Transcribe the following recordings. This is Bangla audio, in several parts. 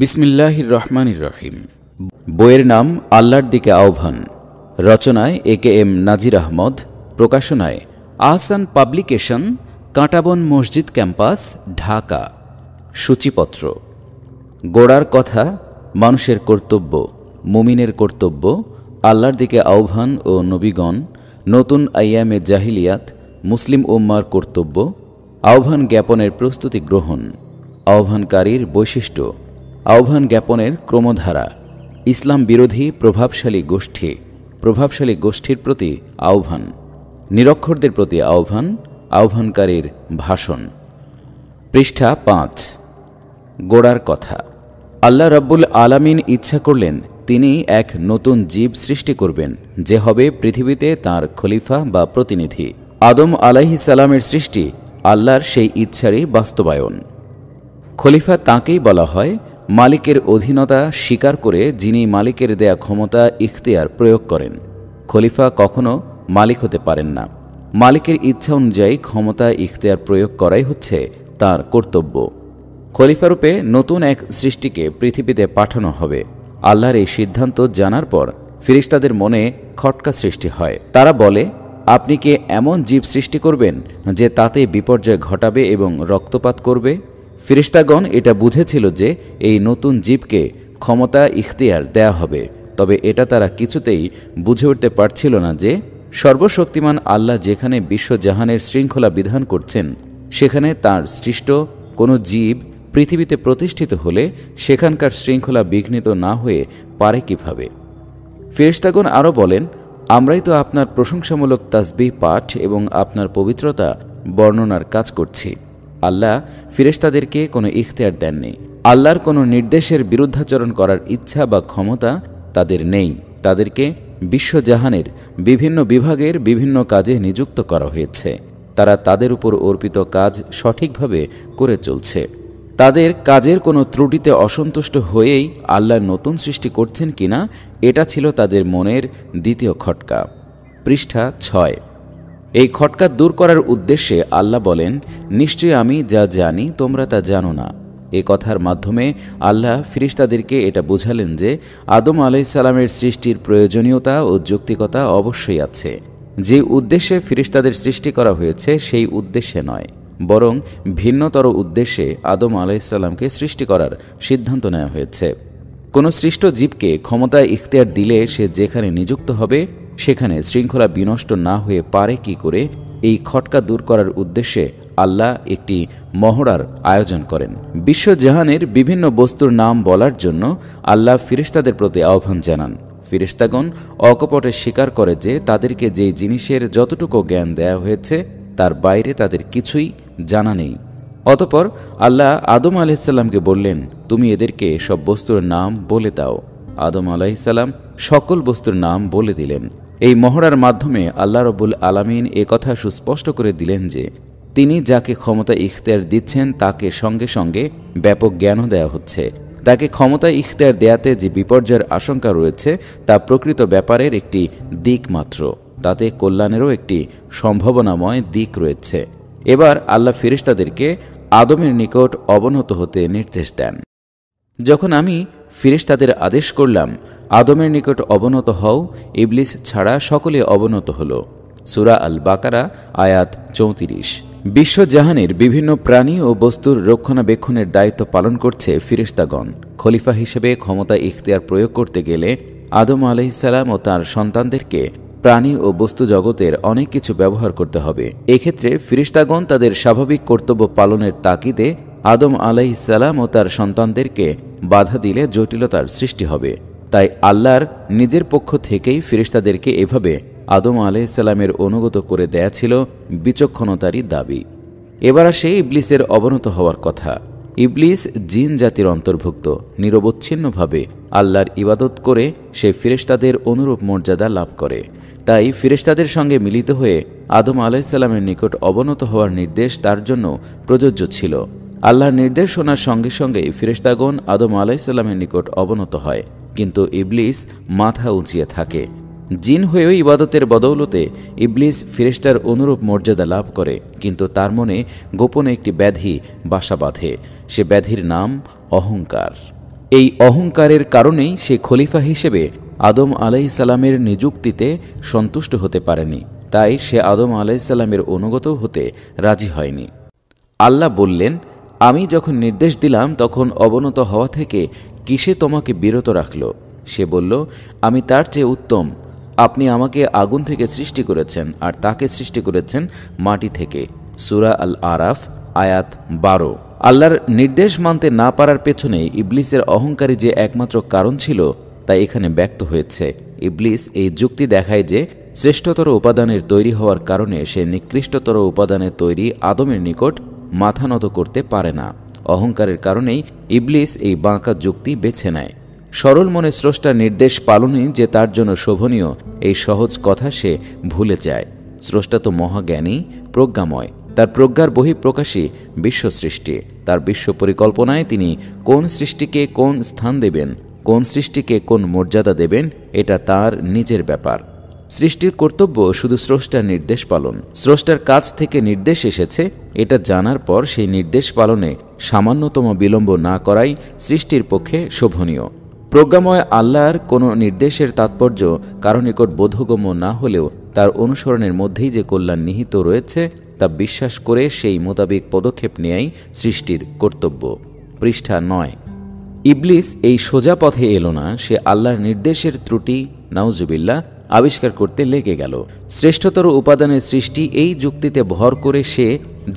বিসমিল্লাহির রহমানির রহিম বইয়ের নাম আল্লাহর দিকে আহ্বান রচনায় A K M Nazir Ahmad প্রকাশনায় আহসান পাবলিকেশন কাঁটাবন মসজিদ ক্যাম্পাস ঢাকা সূচিপত্র গোড়ার কথা মানুষের কর্তব্য মুমিনের কর্তব্য আল্লাহর দিকে আহ্বান ও নবীগণ নতুন আইয়ামে জাহিলিয়াত মুসলিম উম্মার কর্তব্য আহ্বান জ্ঞাপনের প্রস্তুতি গ্রহণ আহ্বানকারীর বৈশিষ্ট্য আহ্বান জ্ঞাপনের ক্রমধারা ইসলাম বিরোধী প্রভাবশালী গোষ্ঠী প্রভাবশালী গোষ্ঠীর প্রতি আহ্বান নিরক্ষরদের প্রতি আহ্বান আহ্বানকারীর ভাষণ পৃষ্ঠা পাঁচ গোড়ার কথা আল্লাহ রাব্বুল আলামিন ইচ্ছা করলেন তিনি এক নতুন জীব সৃষ্টি করবেন যে হবে পৃথিবীতে তার খলিফা বা প্রতিনিধি আদম আলাহি সালামের সৃষ্টি আল্লাহর সেই ইচ্ছারই বাস্তবায়ন খলিফা তাঁকেই বলা হয় মালিকের অধীনতা স্বীকার করে যিনি মালিকের দেয়া ক্ষমতা ইখতিয়ার প্রয়োগ করেন খলিফা কখনো মালিক হতে পারেন না মালিকের ইচ্ছা অনুযায়ী ক্ষমতা ইখতিয়ার প্রয়োগ করাই হচ্ছে তার কর্তব্য খলিফারূপে নতুন এক সৃষ্টিকে পৃথিবীতে পাঠানো হবে আল্লাহর এই সিদ্ধান্ত জানার পর ফিরিস্তাদের মনে খটকা সৃষ্টি হয় তারা বলে আপনি কি এমন জীব সৃষ্টি করবেন যে তাতে বিপর্যয় ঘটাবে এবং রক্তপাত করবে ফিরিস্তাগণ এটা বুঝেছিল যে এই নতুন জীবকে ক্ষমতা ইখতিয়ার দেয়া হবে তবে এটা তারা কিছুতেই বুঝে উঠতে পারছিল না যে সর্বশক্তিমান আল্লাহ যেখানে বিশ্বজাহানের শৃঙ্খলা বিধান করছেন সেখানে তার সৃষ্ট কোনো জীব পৃথিবীতে প্রতিষ্ঠিত হলে সেখানকার শৃঙ্খলা বিঘ্নিত না হয়ে পারে কিভাবে ফেরিস্তাগণ আরও বলেন আমরাই তো আপনার প্রশংসামূলক তাসবিহ পাঠ এবং আপনার পবিত্রতা বর্ণনার কাজ করছি আল্লাহ ফিরেস্তাদেরকে কোনো ইখতিয়ার দেননি আল্লাহর কোনো নির্দেশের বিরুদ্ধাচরণ করার ইচ্ছা বা ক্ষমতা তাদের নেই তাদেরকে বিশ্বজাহানের বিভিন্ন বিভাগের বিভিন্ন কাজে নিযুক্ত করা হয়েছে তারা তাদের উপর অর্পিত কাজ সঠিকভাবে করে চলছে তাদের কাজের কোনো ত্রুটিতে অসন্তুষ্ট হয়েই আল্লাহ নতুন সৃষ্টি করছেন কিনা এটা ছিল তাদের মনের দ্বিতীয় খটকা পৃষ্ঠা ছয় এই খটকা দূর করার উদ্দেশ্যে আল্লাহ বলেন নিশ্চয় আমি যা জানি তোমরা তা জানো না এ কথার মাধ্যমে আল্লাহ ফিরিস্তাদেরকে এটা বুঝালেন যে আদম আলাইসাল্লামের সৃষ্টির প্রয়োজনীয়তা ও যৌক্তিকতা অবশ্যই আছে যে উদ্দেশ্যে ফিরিস্তাদের সৃষ্টি করা হয়েছে সেই উদ্দেশ্যে নয় বরং ভিন্নতর উদ্দেশ্যে আদম আলাইসাল্লামকে সৃষ্টি করার সিদ্ধান্ত নেওয়া হয়েছে কোনো সৃষ্ট জীবকে ক্ষমতায় ইখতিয়ার দিলে সে যেখানে নিযুক্ত হবে সেখানে শৃঙ্খলা বিনষ্ট না হয়ে পারে কি করে এই খটকা দূর করার উদ্দেশ্যে আল্লাহ একটি মহড়ার আয়োজন করেন বিশ্বজাহানের বিভিন্ন বস্তুর নাম বলার জন্য আল্লাহ ফিরিস্তাদের প্রতি আহ্বান জানান ফিরিস্তাগণ অকপটে স্বীকার করে যে তাদেরকে যেই জিনিসের যতটুকু জ্ঞান দেয়া হয়েছে তার বাইরে তাদের কিছুই জানা নেই অতপর আল্লাহ আদম আলাইসাল্লামকে বললেন তুমি এদেরকে সব বস্তুর নাম বলে দাও আদম আলাইসাল্লাম সকল বস্তুর নাম বলে দিলেন এই মহড়ার মাধ্যমে আল্লাহ রবুল আলামিন কথা সুস্পষ্ট করে দিলেন যে তিনি যাকে ক্ষমতা ইখতিয়ার দিচ্ছেন তাকে সঙ্গে সঙ্গে ব্যাপক জ্ঞানও দেয়া হচ্ছে তাকে ক্ষমতা ইখতিয়ার দেয়াতে যে বিপর্যয়ের আশঙ্কা রয়েছে তা প্রকৃত ব্যাপারের একটি দিক মাত্র তাতে কল্যাণেরও একটি সম্ভাবনাময় দিক রয়েছে এবার আল্লাহ ফিরিস্তাদেরকে আদমের নিকট অবনত হতে নির্দেশ দেন যখন আমি ফিরিস্তাদের আদেশ করলাম আদমের নিকট অবনত হও ইবলিস ছাড়া সকলে অবনত হল সুরা আল বাকারা আয়াত চৌত্রিশ বিশ্বজাহানের বিভিন্ন প্রাণী ও বস্তুর রক্ষণাবেক্ষণের দায়িত্ব পালন করছে ফিরিস্তাগণ খলিফা হিসেবে ক্ষমতা ইখতিয়ার প্রয়োগ করতে গেলে আদম আলহিসাল্লাম ও তার সন্তানদেরকে প্রাণী ও বস্তু জগতের অনেক কিছু ব্যবহার করতে হবে এক্ষেত্রে ফিরিস্তাগণ তাদের স্বাভাবিক কর্তব্য পালনের তাকিদে আদম আলাইসাল্লাম ও তার সন্তানদেরকে বাধা দিলে জটিলতার সৃষ্টি হবে তাই আল্লাহর নিজের পক্ষ থেকেই ফিরিস্তাদেরকে এভাবে আদম আলাইসাল্লামের অনুগত করে দেয়া ছিল বিচক্ষণতারই দাবি এবার আসে ইবলিসের অবনত হওয়ার কথা ইবলিস জিন জাতির অন্তর্ভুক্ত নিরবচ্ছিন্নভাবে আল্লাহর ইবাদত করে সে ফিরেস্তাদের অনুরূপ মর্যাদা লাভ করে তাই ফিরেস্তাদের সঙ্গে মিলিত হয়ে আদম আলাইসাল্লামের নিকট অবনত হওয়ার নির্দেশ তার জন্য প্রযোজ্য ছিল আল্লাহর নির্দেশ শোনার সঙ্গে সঙ্গেই ফিরেস্তাগণ আদম আলাহিসাল্লামের নিকট অবনত হয় কিন্তু ইবলিস মাথা উঁচিয়ে থাকে জিন হয়েও ইবাদতের বদৌলতে ইবলিস ফিরেস্তার অনুরূপ মর্যাদা লাভ করে কিন্তু তার মনে গোপনে একটি ব্যাধি বাসা বাঁধে সে ব্যাধির নাম অহংকার এই অহংকারের কারণেই সে খলিফা হিসেবে আদম সালামের নিযুক্তিতে সন্তুষ্ট হতে পারেনি তাই সে আদম সালামের অনুগত হতে রাজি হয়নি আল্লাহ বললেন আমি যখন নির্দেশ দিলাম তখন অবনত হওয়া থেকে কিসে তোমাকে বিরত রাখল সে বলল আমি তার চেয়ে উত্তম আপনি আমাকে আগুন থেকে সৃষ্টি করেছেন আর তাকে সৃষ্টি করেছেন মাটি থেকে সুরা আল আরাফ আয়াত বারো আল্লাহর নির্দেশ মানতে না পারার পেছনে ইবলিসের অহংকারী যে একমাত্র কারণ ছিল তা এখানে ব্যক্ত হয়েছে ইবলিস এই যুক্তি দেখায় যে শ্রেষ্ঠতর উপাদানের তৈরি হওয়ার কারণে সে নিকৃষ্টতর উপাদানের তৈরি আদমের নিকট মাথা নত করতে পারে না অহংকারের কারণেই ইবলিস এই বাঁকা যুক্তি বেছে নেয় সরল মনে স্রষ্টার নির্দেশ পালনই যে তার জন্য শোভনীয় এই সহজ কথা সে ভুলে যায় স্রষ্টা তো মহাজ্ঞানী প্রজ্ঞাময় তার প্রজ্ঞার বহিঃপ্রকাশী বিশ্ব সৃষ্টি তার বিশ্ব পরিকল্পনায় তিনি কোন সৃষ্টিকে কোন স্থান দেবেন কোন সৃষ্টিকে কোন মর্যাদা দেবেন এটা তার নিজের ব্যাপার সৃষ্টির কর্তব্য শুধু স্রষ্টার নির্দেশ পালন স্রষ্টার কাছ থেকে নির্দেশ এসেছে এটা জানার পর সেই নির্দেশ পালনে সামান্যতম বিলম্ব না করাই সৃষ্টির পক্ষে শোভনীয় প্রজ্ঞাময় আল্লাহর কোনো নির্দেশের তাৎপর্য কারো নিকট বোধগম্য না হলেও তার অনুসরণের মধ্যেই যে কল্যাণ নিহিত রয়েছে তা বিশ্বাস করে সেই মোতাবেক পদক্ষেপ নেয়াই সৃষ্টির কর্তব্য পৃষ্ঠা নয় ইবলিস এই সোজা পথে এলো না সে আল্লাহর নির্দেশের ত্রুটি নাউজুবিল্লা আবিষ্কার করতে লেগে গেল শ্রেষ্ঠতর উপাদানের সৃষ্টি এই যুক্তিতে ভর করে সে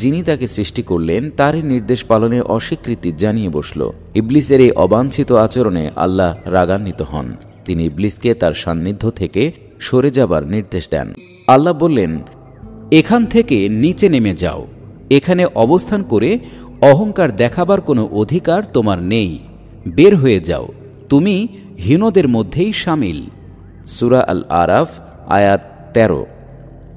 যিনি তাকে সৃষ্টি করলেন তারই নির্দেশ পালনে অস্বীকৃতি জানিয়ে বসল ইবলিসের এই অবাঞ্ছিত আচরণে আল্লাহ রাগান্বিত হন তিনি ইবলিসকে তার সান্নিধ্য থেকে সরে যাবার নির্দেশ দেন আল্লাহ বললেন এখান থেকে নিচে নেমে যাও এখানে অবস্থান করে অহংকার দেখাবার কোনো অধিকার তোমার নেই বের হয়ে যাও তুমি হীনদের মধ্যেই সামিল সুরা আল আরাফ আয়াত ১৩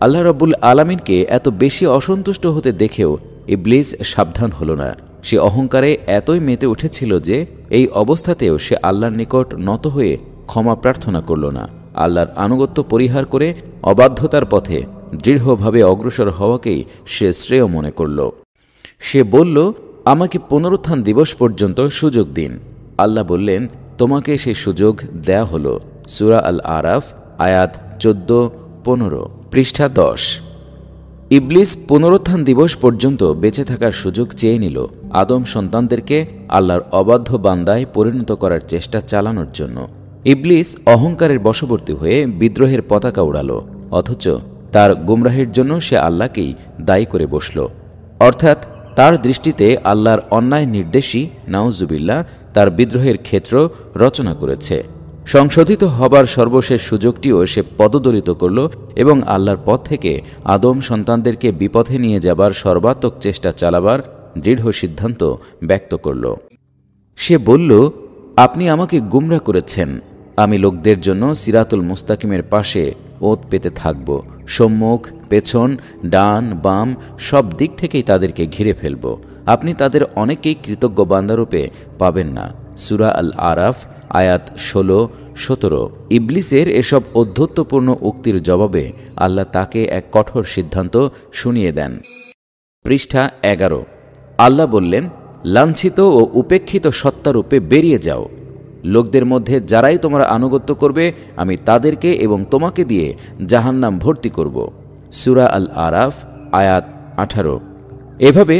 আল্লাহ রব্বুল আলমিনকে এত বেশি অসন্তুষ্ট হতে দেখেও ইবলিজ সাবধান হল না সে অহংকারে এতই মেতে উঠেছিল যে এই অবস্থাতেও সে আল্লাহর নিকট নত হয়ে ক্ষমা প্রার্থনা করল না আল্লাহর আনুগত্য পরিহার করে অবাধ্যতার পথে দৃঢ়ভাবে অগ্রসর হওয়াকেই সে শ্রেয় মনে করল সে বলল আমাকে পুনরুত্থান দিবস পর্যন্ত সুযোগ দিন আল্লাহ বললেন তোমাকে সে সুযোগ দেয়া হলো সুরা আল আরাফ আয়াত চোদ্দ পনেরো পৃষ্ঠা দশ ইবলিস পুনরুত্থান দিবস পর্যন্ত বেঁচে থাকার সুযোগ চেয়ে নিল আদম সন্তানদেরকে আল্লাহর অবাধ্য বান্দায় পরিণত করার চেষ্টা চালানোর জন্য ইবলিস অহংকারের বশবর্তী হয়ে বিদ্রোহের পতাকা উড়াল অথচ তার গুমরাহের জন্য সে আল্লাহকেই দায়ী করে বসল অর্থাৎ তার দৃষ্টিতে আল্লাহর অন্যায় নির্দেশী নাওজুবিল্লা তার বিদ্রোহের ক্ষেত্র রচনা করেছে সংশোধিত হবার সর্বশেষ সুযোগটিও সে পদদলিত করল এবং আল্লাহর পথ থেকে আদম সন্তানদেরকে বিপথে নিয়ে যাবার সর্বাত্মক চেষ্টা চালাবার দৃঢ় সিদ্ধান্ত ব্যক্ত করল সে বলল আপনি আমাকে গুমরা করেছেন আমি লোকদের জন্য সিরাতুল মুস্তাকিমের পাশে ওত পেতে থাকব সম্মুখ পেছন ডান বাম সব দিক থেকেই তাদেরকে ঘিরে ফেলব আপনি তাদের অনেকেই কৃতজ্ঞ বান্দারূপে পাবেন না সুরা আল আরাফ আয়াত ষোলো সতেরো ইবলিসের এসব অধ্যত্বপূর্ণ উক্তির জবাবে আল্লাহ তাকে এক কঠোর সিদ্ধান্ত শুনিয়ে দেন পৃষ্ঠা এগারো আল্লাহ বললেন লাঞ্ছিত ও উপেক্ষিত সত্তারূপে বেরিয়ে যাও লোকদের মধ্যে যারাই তোমার আনুগত্য করবে আমি তাদেরকে এবং তোমাকে দিয়ে জাহান্নাম ভর্তি করব সুরা আল আরাফ আয়াত আঠারো এভাবে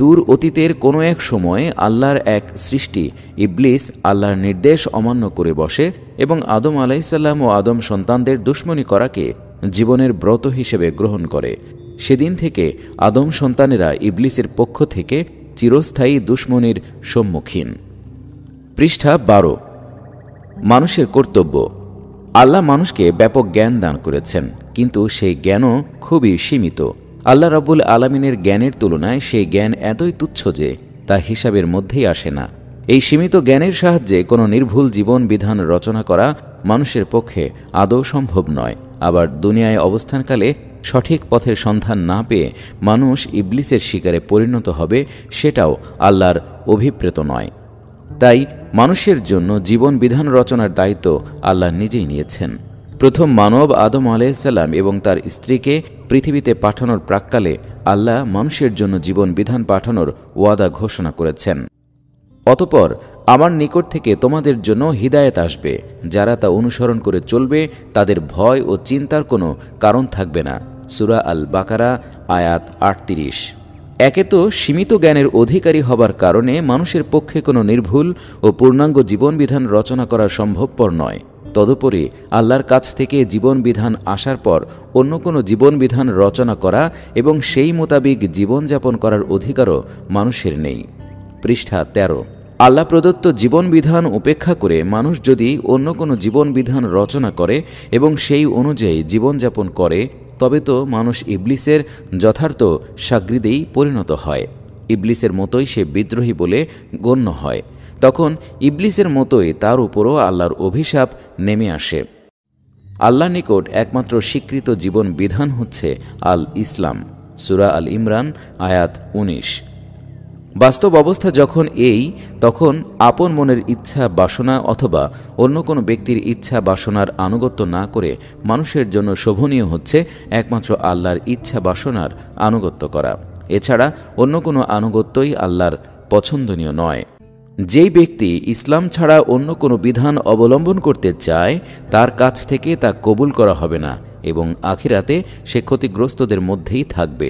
দূর অতীতের কোনো এক সময়ে আল্লাহর এক সৃষ্টি ইবলিস আল্লাহর নির্দেশ অমান্য করে বসে এবং আদম আলাইসাল্লাম ও আদম সন্তানদের দুশ্মনী করাকে জীবনের ব্রত হিসেবে গ্রহণ করে সেদিন থেকে আদম সন্তানেরা ইবলিসের পক্ষ থেকে চিরস্থায়ী দুশ্মনির সম্মুখীন পৃষ্ঠা বারো মানুষের কর্তব্য আল্লাহ মানুষকে ব্যাপক জ্ঞান দান করেছেন কিন্তু সেই জ্ঞানও খুবই সীমিত আল্লাহ রাবুল আলামিনের জ্ঞানের তুলনায় সেই জ্ঞান এতই তুচ্ছ যে তা হিসাবের মধ্যেই আসে না এই সীমিত জ্ঞানের সাহায্যে কোনো নির্ভুল জীবন বিধান রচনা করা মানুষের পক্ষে আদৌ সম্ভব নয় আবার দুনিয়ায় অবস্থানকালে সঠিক পথের সন্ধান না পেয়ে মানুষ ইবলিসের শিকারে পরিণত হবে সেটাও আল্লাহর অভিপ্রেত নয় তাই মানুষের জন্য জীবন বিধান রচনার দায়িত্ব আল্লাহ নিজেই নিয়েছেন প্রথম মানব আদম আলাইসাল্লাম এবং তার স্ত্রীকে পৃথিবীতে পাঠানোর প্রাককালে আল্লাহ মানুষের জন্য জীবন বিধান পাঠানোর ওয়াদা ঘোষণা করেছেন অতপর আমার নিকট থেকে তোমাদের জন্য হৃদায়ত আসবে যারা তা অনুসরণ করে চলবে তাদের ভয় ও চিন্তার কোনো কারণ থাকবে না সুরা আল বাকারা আয়াত আটত্রিশ একে তো সীমিত জ্ঞানের অধিকারী হবার কারণে মানুষের পক্ষে কোনো নির্ভুল ও পূর্ণাঙ্গ জীবনবিধান রচনা করা সম্ভবপর নয় তদুপরি আল্লাহর কাছ থেকে জীবনবিধান আসার পর অন্য কোনো জীবনবিধান রচনা করা এবং সেই মোতাবিক জীবনযাপন করার অধিকারও মানুষের নেই পৃষ্ঠা তেরো আল্লাহ প্রদত্ত জীবনবিধান উপেক্ষা করে মানুষ যদি অন্য কোনো জীবনবিধান রচনা করে এবং সেই অনুযায়ী জীবনযাপন করে তবে তো মানুষ ইবলিসের যথার্থ সাগৃদেই পরিণত হয় ইবলিসের মতোই সে বিদ্রোহী বলে গণ্য হয় তখন ইবলিসের মতোই তার উপরও আল্লাহর অভিশাপ নেমে আসে আল্লাহ নিকট একমাত্র স্বীকৃত জীবন বিধান হচ্ছে আল ইসলাম সুরা আল ইমরান আয়াত উনিশ বাস্তব অবস্থা যখন এই তখন আপন মনের ইচ্ছা বাসনা অথবা অন্য কোনো ব্যক্তির ইচ্ছা বাসনার আনুগত্য না করে মানুষের জন্য শোভনীয় হচ্ছে একমাত্র আল্লাহর ইচ্ছা বাসনার আনুগত্য করা এছাড়া অন্য কোনো আনুগত্যই আল্লাহর পছন্দনীয় নয় যেই ব্যক্তি ইসলাম ছাড়া অন্য কোনো বিধান অবলম্বন করতে চায় তার কাছ থেকে তা কবুল করা হবে না এবং আখিরাতে সে ক্ষতিগ্রস্তদের মধ্যেই থাকবে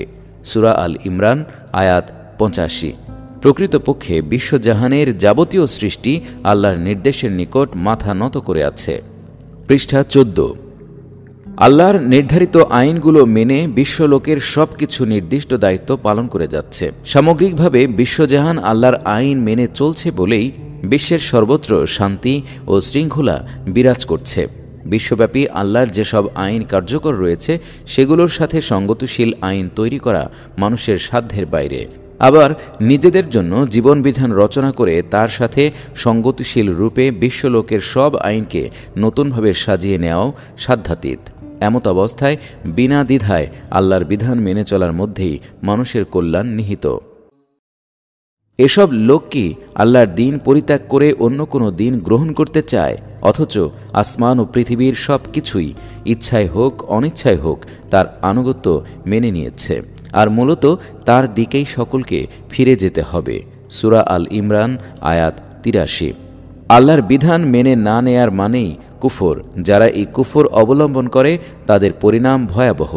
সুরা আল ইমরান আয়াত পঁচাশি প্রকৃতপক্ষে বিশ্বজাহানের যাবতীয় সৃষ্টি আল্লাহর নির্দেশের নিকট মাথা নত করে আছে পৃষ্ঠা চোদ্দ আল্লাহর নির্ধারিত আইনগুলো মেনে বিশ্বলোকের সব কিছু নির্দিষ্ট দায়িত্ব পালন করে যাচ্ছে সামগ্রিকভাবে বিশ্বজাহান আল্লাহর আইন মেনে চলছে বলেই বিশ্বের সর্বত্র শান্তি ও শৃঙ্খলা বিরাজ করছে বিশ্বব্যাপী আল্লাহর যেসব আইন কার্যকর রয়েছে সেগুলোর সাথে সঙ্গতিশীল আইন তৈরি করা মানুষের সাধ্যের বাইরে আবার নিজেদের জন্য জীবনবিধান রচনা করে তার সাথে সঙ্গতিশীল রূপে বিশ্বলোকের সব আইনকে নতুনভাবে সাজিয়ে নেওয়াও সাধ্যাতীত এমত অবস্থায় বিনা দ্বিধায় আল্লাহর বিধান মেনে চলার মধ্যেই মানুষের কল্যাণ নিহিত এসব লোক কি আল্লাহর দিন পরিত্যাগ করে অন্য কোনো দিন গ্রহণ করতে চায় অথচ আসমান ও পৃথিবীর সব কিছুই ইচ্ছায় হোক অনিচ্ছায় হোক তার আনুগত্য মেনে নিয়েছে আর মূলত তার দিকেই সকলকে ফিরে যেতে হবে সুরা আল ইমরান আয়াত তিরাশি আল্লাহর বিধান মেনে না নেয়ার মানেই কুফর যারা এই কুফর অবলম্বন করে তাদের পরিণাম ভয়াবহ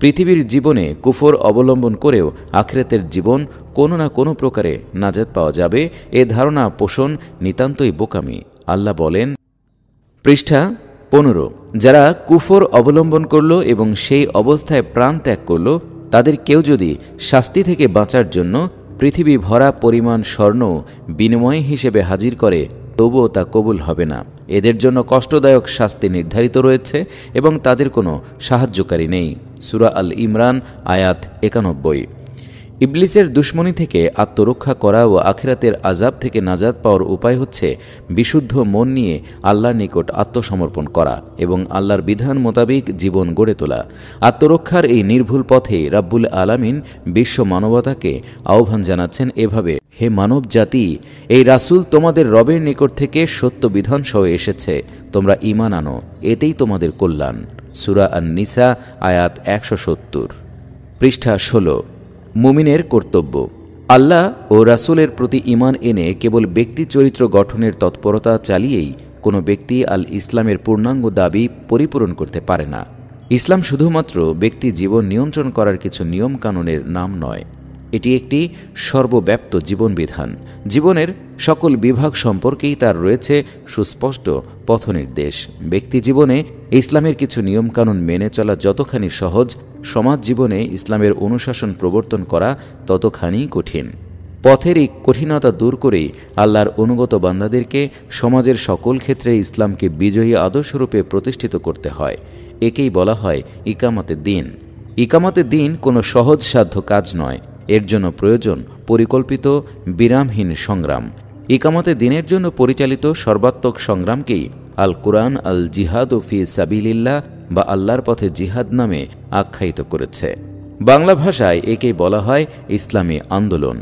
পৃথিবীর জীবনে কুফর অবলম্বন করেও আখরেতের জীবন কোনো না কোনো প্রকারে নাজাত পাওয়া যাবে এ ধারণা পোষণ নিতান্তই বোকামি আল্লাহ বলেন পৃষ্ঠা পনেরো যারা কুফর অবলম্বন করল এবং সেই অবস্থায় প্রাণ ত্যাগ করল তাদের কেউ যদি শাস্তি থেকে বাঁচার জন্য পৃথিবী ভরা পরিমাণ স্বর্ণ বিনিময় হিসেবে হাজির করে তবুও তা কবুল হবে না এদের জন্য কষ্টদায়ক শাস্তি নির্ধারিত রয়েছে এবং তাদের কোনো সাহায্যকারী নেই সুরা আল ইমরান আয়াত একানব্বই ইবলিসের দুশ্মনী থেকে আত্মরক্ষা করা ও আখিরাতের আজাব থেকে নাজাদ পাওয়ার উপায় হচ্ছে বিশুদ্ধ মন নিয়ে আল্লাহর নিকট আত্মসমর্পণ করা এবং আল্লাহর বিধান মোতাবেক জীবন গড়ে তোলা আত্মরক্ষার এই নির্ভুল পথে রাব্বুল আলামিন বিশ্ব মানবতাকে আহ্বান জানাচ্ছেন এভাবে হে মানব জাতি এই রাসুল তোমাদের রবের নিকট থেকে সত্য বিধান সহ এসেছে তোমরা ইমান আনো এতেই তোমাদের কল্যাণ সুরা আন নিসা আয়াত একশো সত্তর পৃষ্ঠা ষোলো মুমিনের কর্তব্য আল্লাহ ও রাসুলের প্রতি ইমান এনে কেবল ব্যক্তি চরিত্র গঠনের তৎপরতা চালিয়েই কোনো ব্যক্তি আল ইসলামের পূর্ণাঙ্গ দাবি পরিপূরণ করতে পারে না ইসলাম শুধুমাত্র ব্যক্তি জীবন নিয়ন্ত্রণ করার কিছু নিয়মকানুনের নাম নয় এটি একটি সর্বব্যাপ্ত জীবনবিধান জীবনের সকল বিভাগ সম্পর্কেই তার রয়েছে সুস্পষ্ট পথনির্দেশ ব্যক্তি জীবনে ইসলামের কিছু নিয়মকানুন মেনে চলা যতখানি সহজ সমাজ জীবনে ইসলামের অনুশাসন প্রবর্তন করা ততখানি কঠিন পথের এই কঠিনতা দূর করেই আল্লাহর অনুগত বান্দাদেরকে সমাজের সকল ক্ষেত্রে ইসলামকে বিজয়ী আদর্শরূপে প্রতিষ্ঠিত করতে হয় একেই বলা হয় ইকামতের দিন ইকামতের দিন কোনো সহজ সাধ্য কাজ নয় এর জন্য প্রয়োজন পরিকল্পিত বিরামহীন সংগ্রাম ইকামতে দিনের জন্য পরিচালিত সর্বাত্মক সংগ্রামকেই আল কোরআন আল জিহাদ ও ফি সাবিলিল্লাহ বা আল্লাহর পথে জিহাদ নামে আখ্যায়িত করেছে বাংলা ভাষায় একে বলা হয় ইসলামী আন্দোলন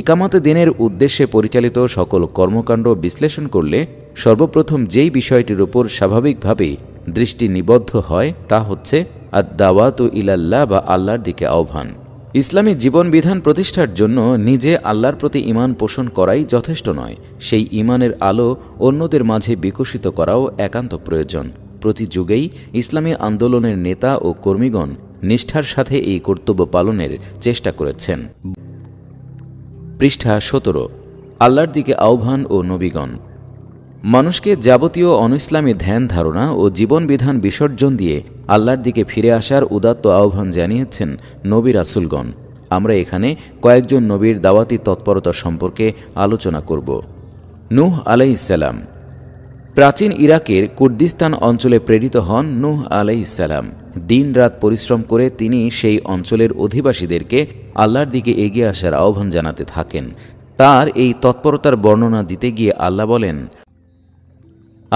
ইকামতে দিনের উদ্দেশ্যে পরিচালিত সকল কর্মকাণ্ড বিশ্লেষণ করলে সর্বপ্রথম যেই বিষয়টির উপর স্বাভাবিকভাবেই দৃষ্টি নিবদ্ধ হয় তা হচ্ছে আদ দাওয়াত ইলাল্লাহ বা আল্লাহর দিকে আহ্বান ইসলামী জীবনবিধান প্রতিষ্ঠার জন্য নিজে আল্লাহর প্রতি ইমান পোষণ করাই যথেষ্ট নয় সেই ইমানের আলো অন্যদের মাঝে বিকশিত করাও একান্ত প্রয়োজন প্রতি যুগেই ইসলামী আন্দোলনের নেতা ও কর্মীগণ নিষ্ঠার সাথে এই কর্তব্য পালনের চেষ্টা করেছেন পৃষ্ঠা সতেরো আল্লাহর দিকে আহ্বান ও নবীগণ মানুষকে যাবতীয় অনইসলামী ধ্যান ধারণা ও জীবনবিধান বিসর্জন দিয়ে আল্লাহর দিকে ফিরে আসার উদাত্ত আহ্বান জানিয়েছেন নবী রাসুলগণ আমরা এখানে কয়েকজন নবীর দাওয়াতি তৎপরতা সম্পর্কে আলোচনা করব নুহ আলাইসাল্লাম প্রাচীন ইরাকের কুর্দিস্তান অঞ্চলে প্রেরিত হন নুহ আলাইসাল্লাম দিন রাত পরিশ্রম করে তিনি সেই অঞ্চলের অধিবাসীদেরকে আল্লাহর দিকে এগিয়ে আসার আহ্বান জানাতে থাকেন তার এই তৎপরতার বর্ণনা দিতে গিয়ে আল্লাহ বলেন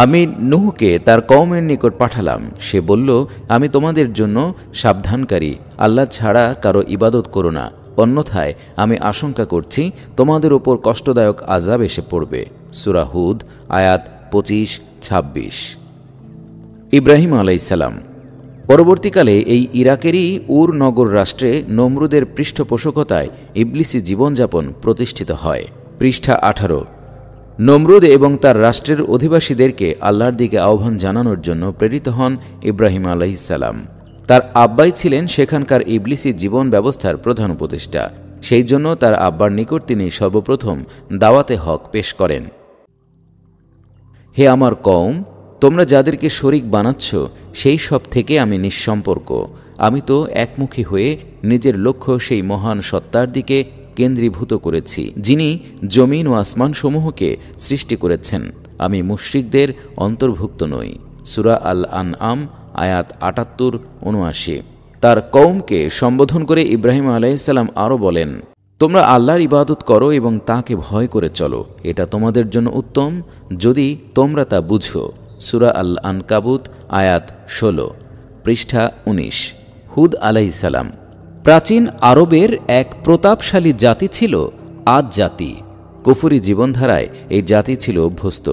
আমি নুহকে তার কওমের নিকট পাঠালাম সে বলল আমি তোমাদের জন্য সাবধানকারী আল্লাহ ছাড়া কারো ইবাদত করো না অন্যথায় আমি আশঙ্কা করছি তোমাদের ওপর কষ্টদায়ক আজাব এসে পড়বে সুরাহুদ আয়াত পঁচিশ ছাব্বিশ ইব্রাহিম আলাইসালাম পরবর্তীকালে এই ইরাকেরই উর নগর রাষ্ট্রে নমরুদের পৃষ্ঠপোষকতায় ইবলিসি জীবনযাপন প্রতিষ্ঠিত হয় পৃষ্ঠা আঠারো নমরুদ এবং তার রাষ্ট্রের অধিবাসীদেরকে আল্লাহর দিকে আহ্বান জানানোর জন্য প্রেরিত হন ইব্রাহিম আলাইসাল্লাম তার আব্বাই ছিলেন সেখানকার ইবলিসি জীবন ব্যবস্থার প্রধান উপদেষ্টা সেই জন্য তার আব্বার নিকট তিনি সর্বপ্রথম দাওয়াতে হক পেশ করেন হে আমার কম তোমরা যাদেরকে শরিক বানাচ্ছ সেই সব থেকে আমি নিঃসম্পর্ক আমি তো একমুখী হয়ে নিজের লক্ষ্য সেই মহান সত্তার দিকে কেন্দ্রীভূত করেছি যিনি জমিন ও আসমানসমূহকে সৃষ্টি করেছেন আমি মুশ্রিকদের অন্তর্ভুক্ত নই সুরা আল আন আম আয়াত আটাত্তর উনআশি তার কৌমকে সম্বোধন করে ইব্রাহিম আলাইসাল্লাম আরও বলেন তোমরা আল্লাহর ইবাদত করো এবং তাকে ভয় করে চলো এটা তোমাদের জন্য উত্তম যদি তোমরা তা বুঝো সুরা আল আনকাবুত আয়াত ষোলো পৃষ্ঠা উনিশ হুদ আলাইসাল্লাম প্রাচীন আরবের এক প্রতাপশালী জাতি ছিল আদ জাতি কুফুরি জীবনধারায় এই জাতি ছিল অভ্যস্ত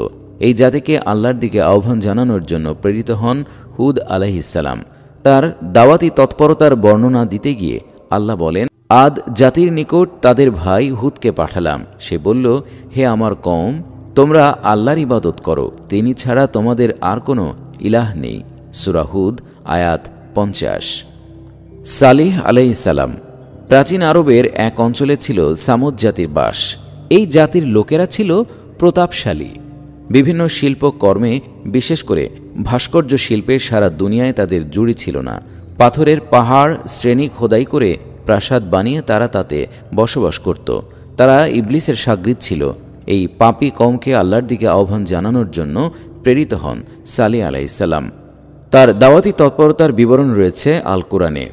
এই জাতিকে আল্লাহর দিকে আহ্বান জানানোর জন্য প্রেরিত হন হুদ আলাহিসাল্লাম তার দাওয়াতি তৎপরতার বর্ণনা দিতে গিয়ে আল্লাহ বলেন আদ জাতির নিকট তাদের ভাই হুদকে পাঠালাম সে বলল হে আমার কম তোমরা আল্লাহর ইবাদত করো তিনি ছাড়া তোমাদের আর কোনো ইলাহ নেই সুরাহুদ আয়াত পঞ্চাশ সালিহ আলাইসালাম প্রাচীন আরবের এক অঞ্চলে ছিল সামুদ জাতির বাস এই জাতির লোকেরা ছিল প্রতাপশালী বিভিন্ন শিল্পকর্মে বিশেষ করে ভাস্কর্য শিল্পের সারা দুনিয়ায় তাদের জুড়ি ছিল না পাথরের পাহাড় শ্রেণী খোদাই করে প্রাসাদ বানিয়ে তারা তাতে বসবাস করত তারা ইবলিসের সাগরিদ ছিল এই পাপি কমকে আল্লাহর দিকে আহ্বান জানানোর জন্য প্রেরিত হন সালি আলাইসাল্লাম তার দাওয়াতি তৎপরতার বিবরণ রয়েছে আল কোরআনে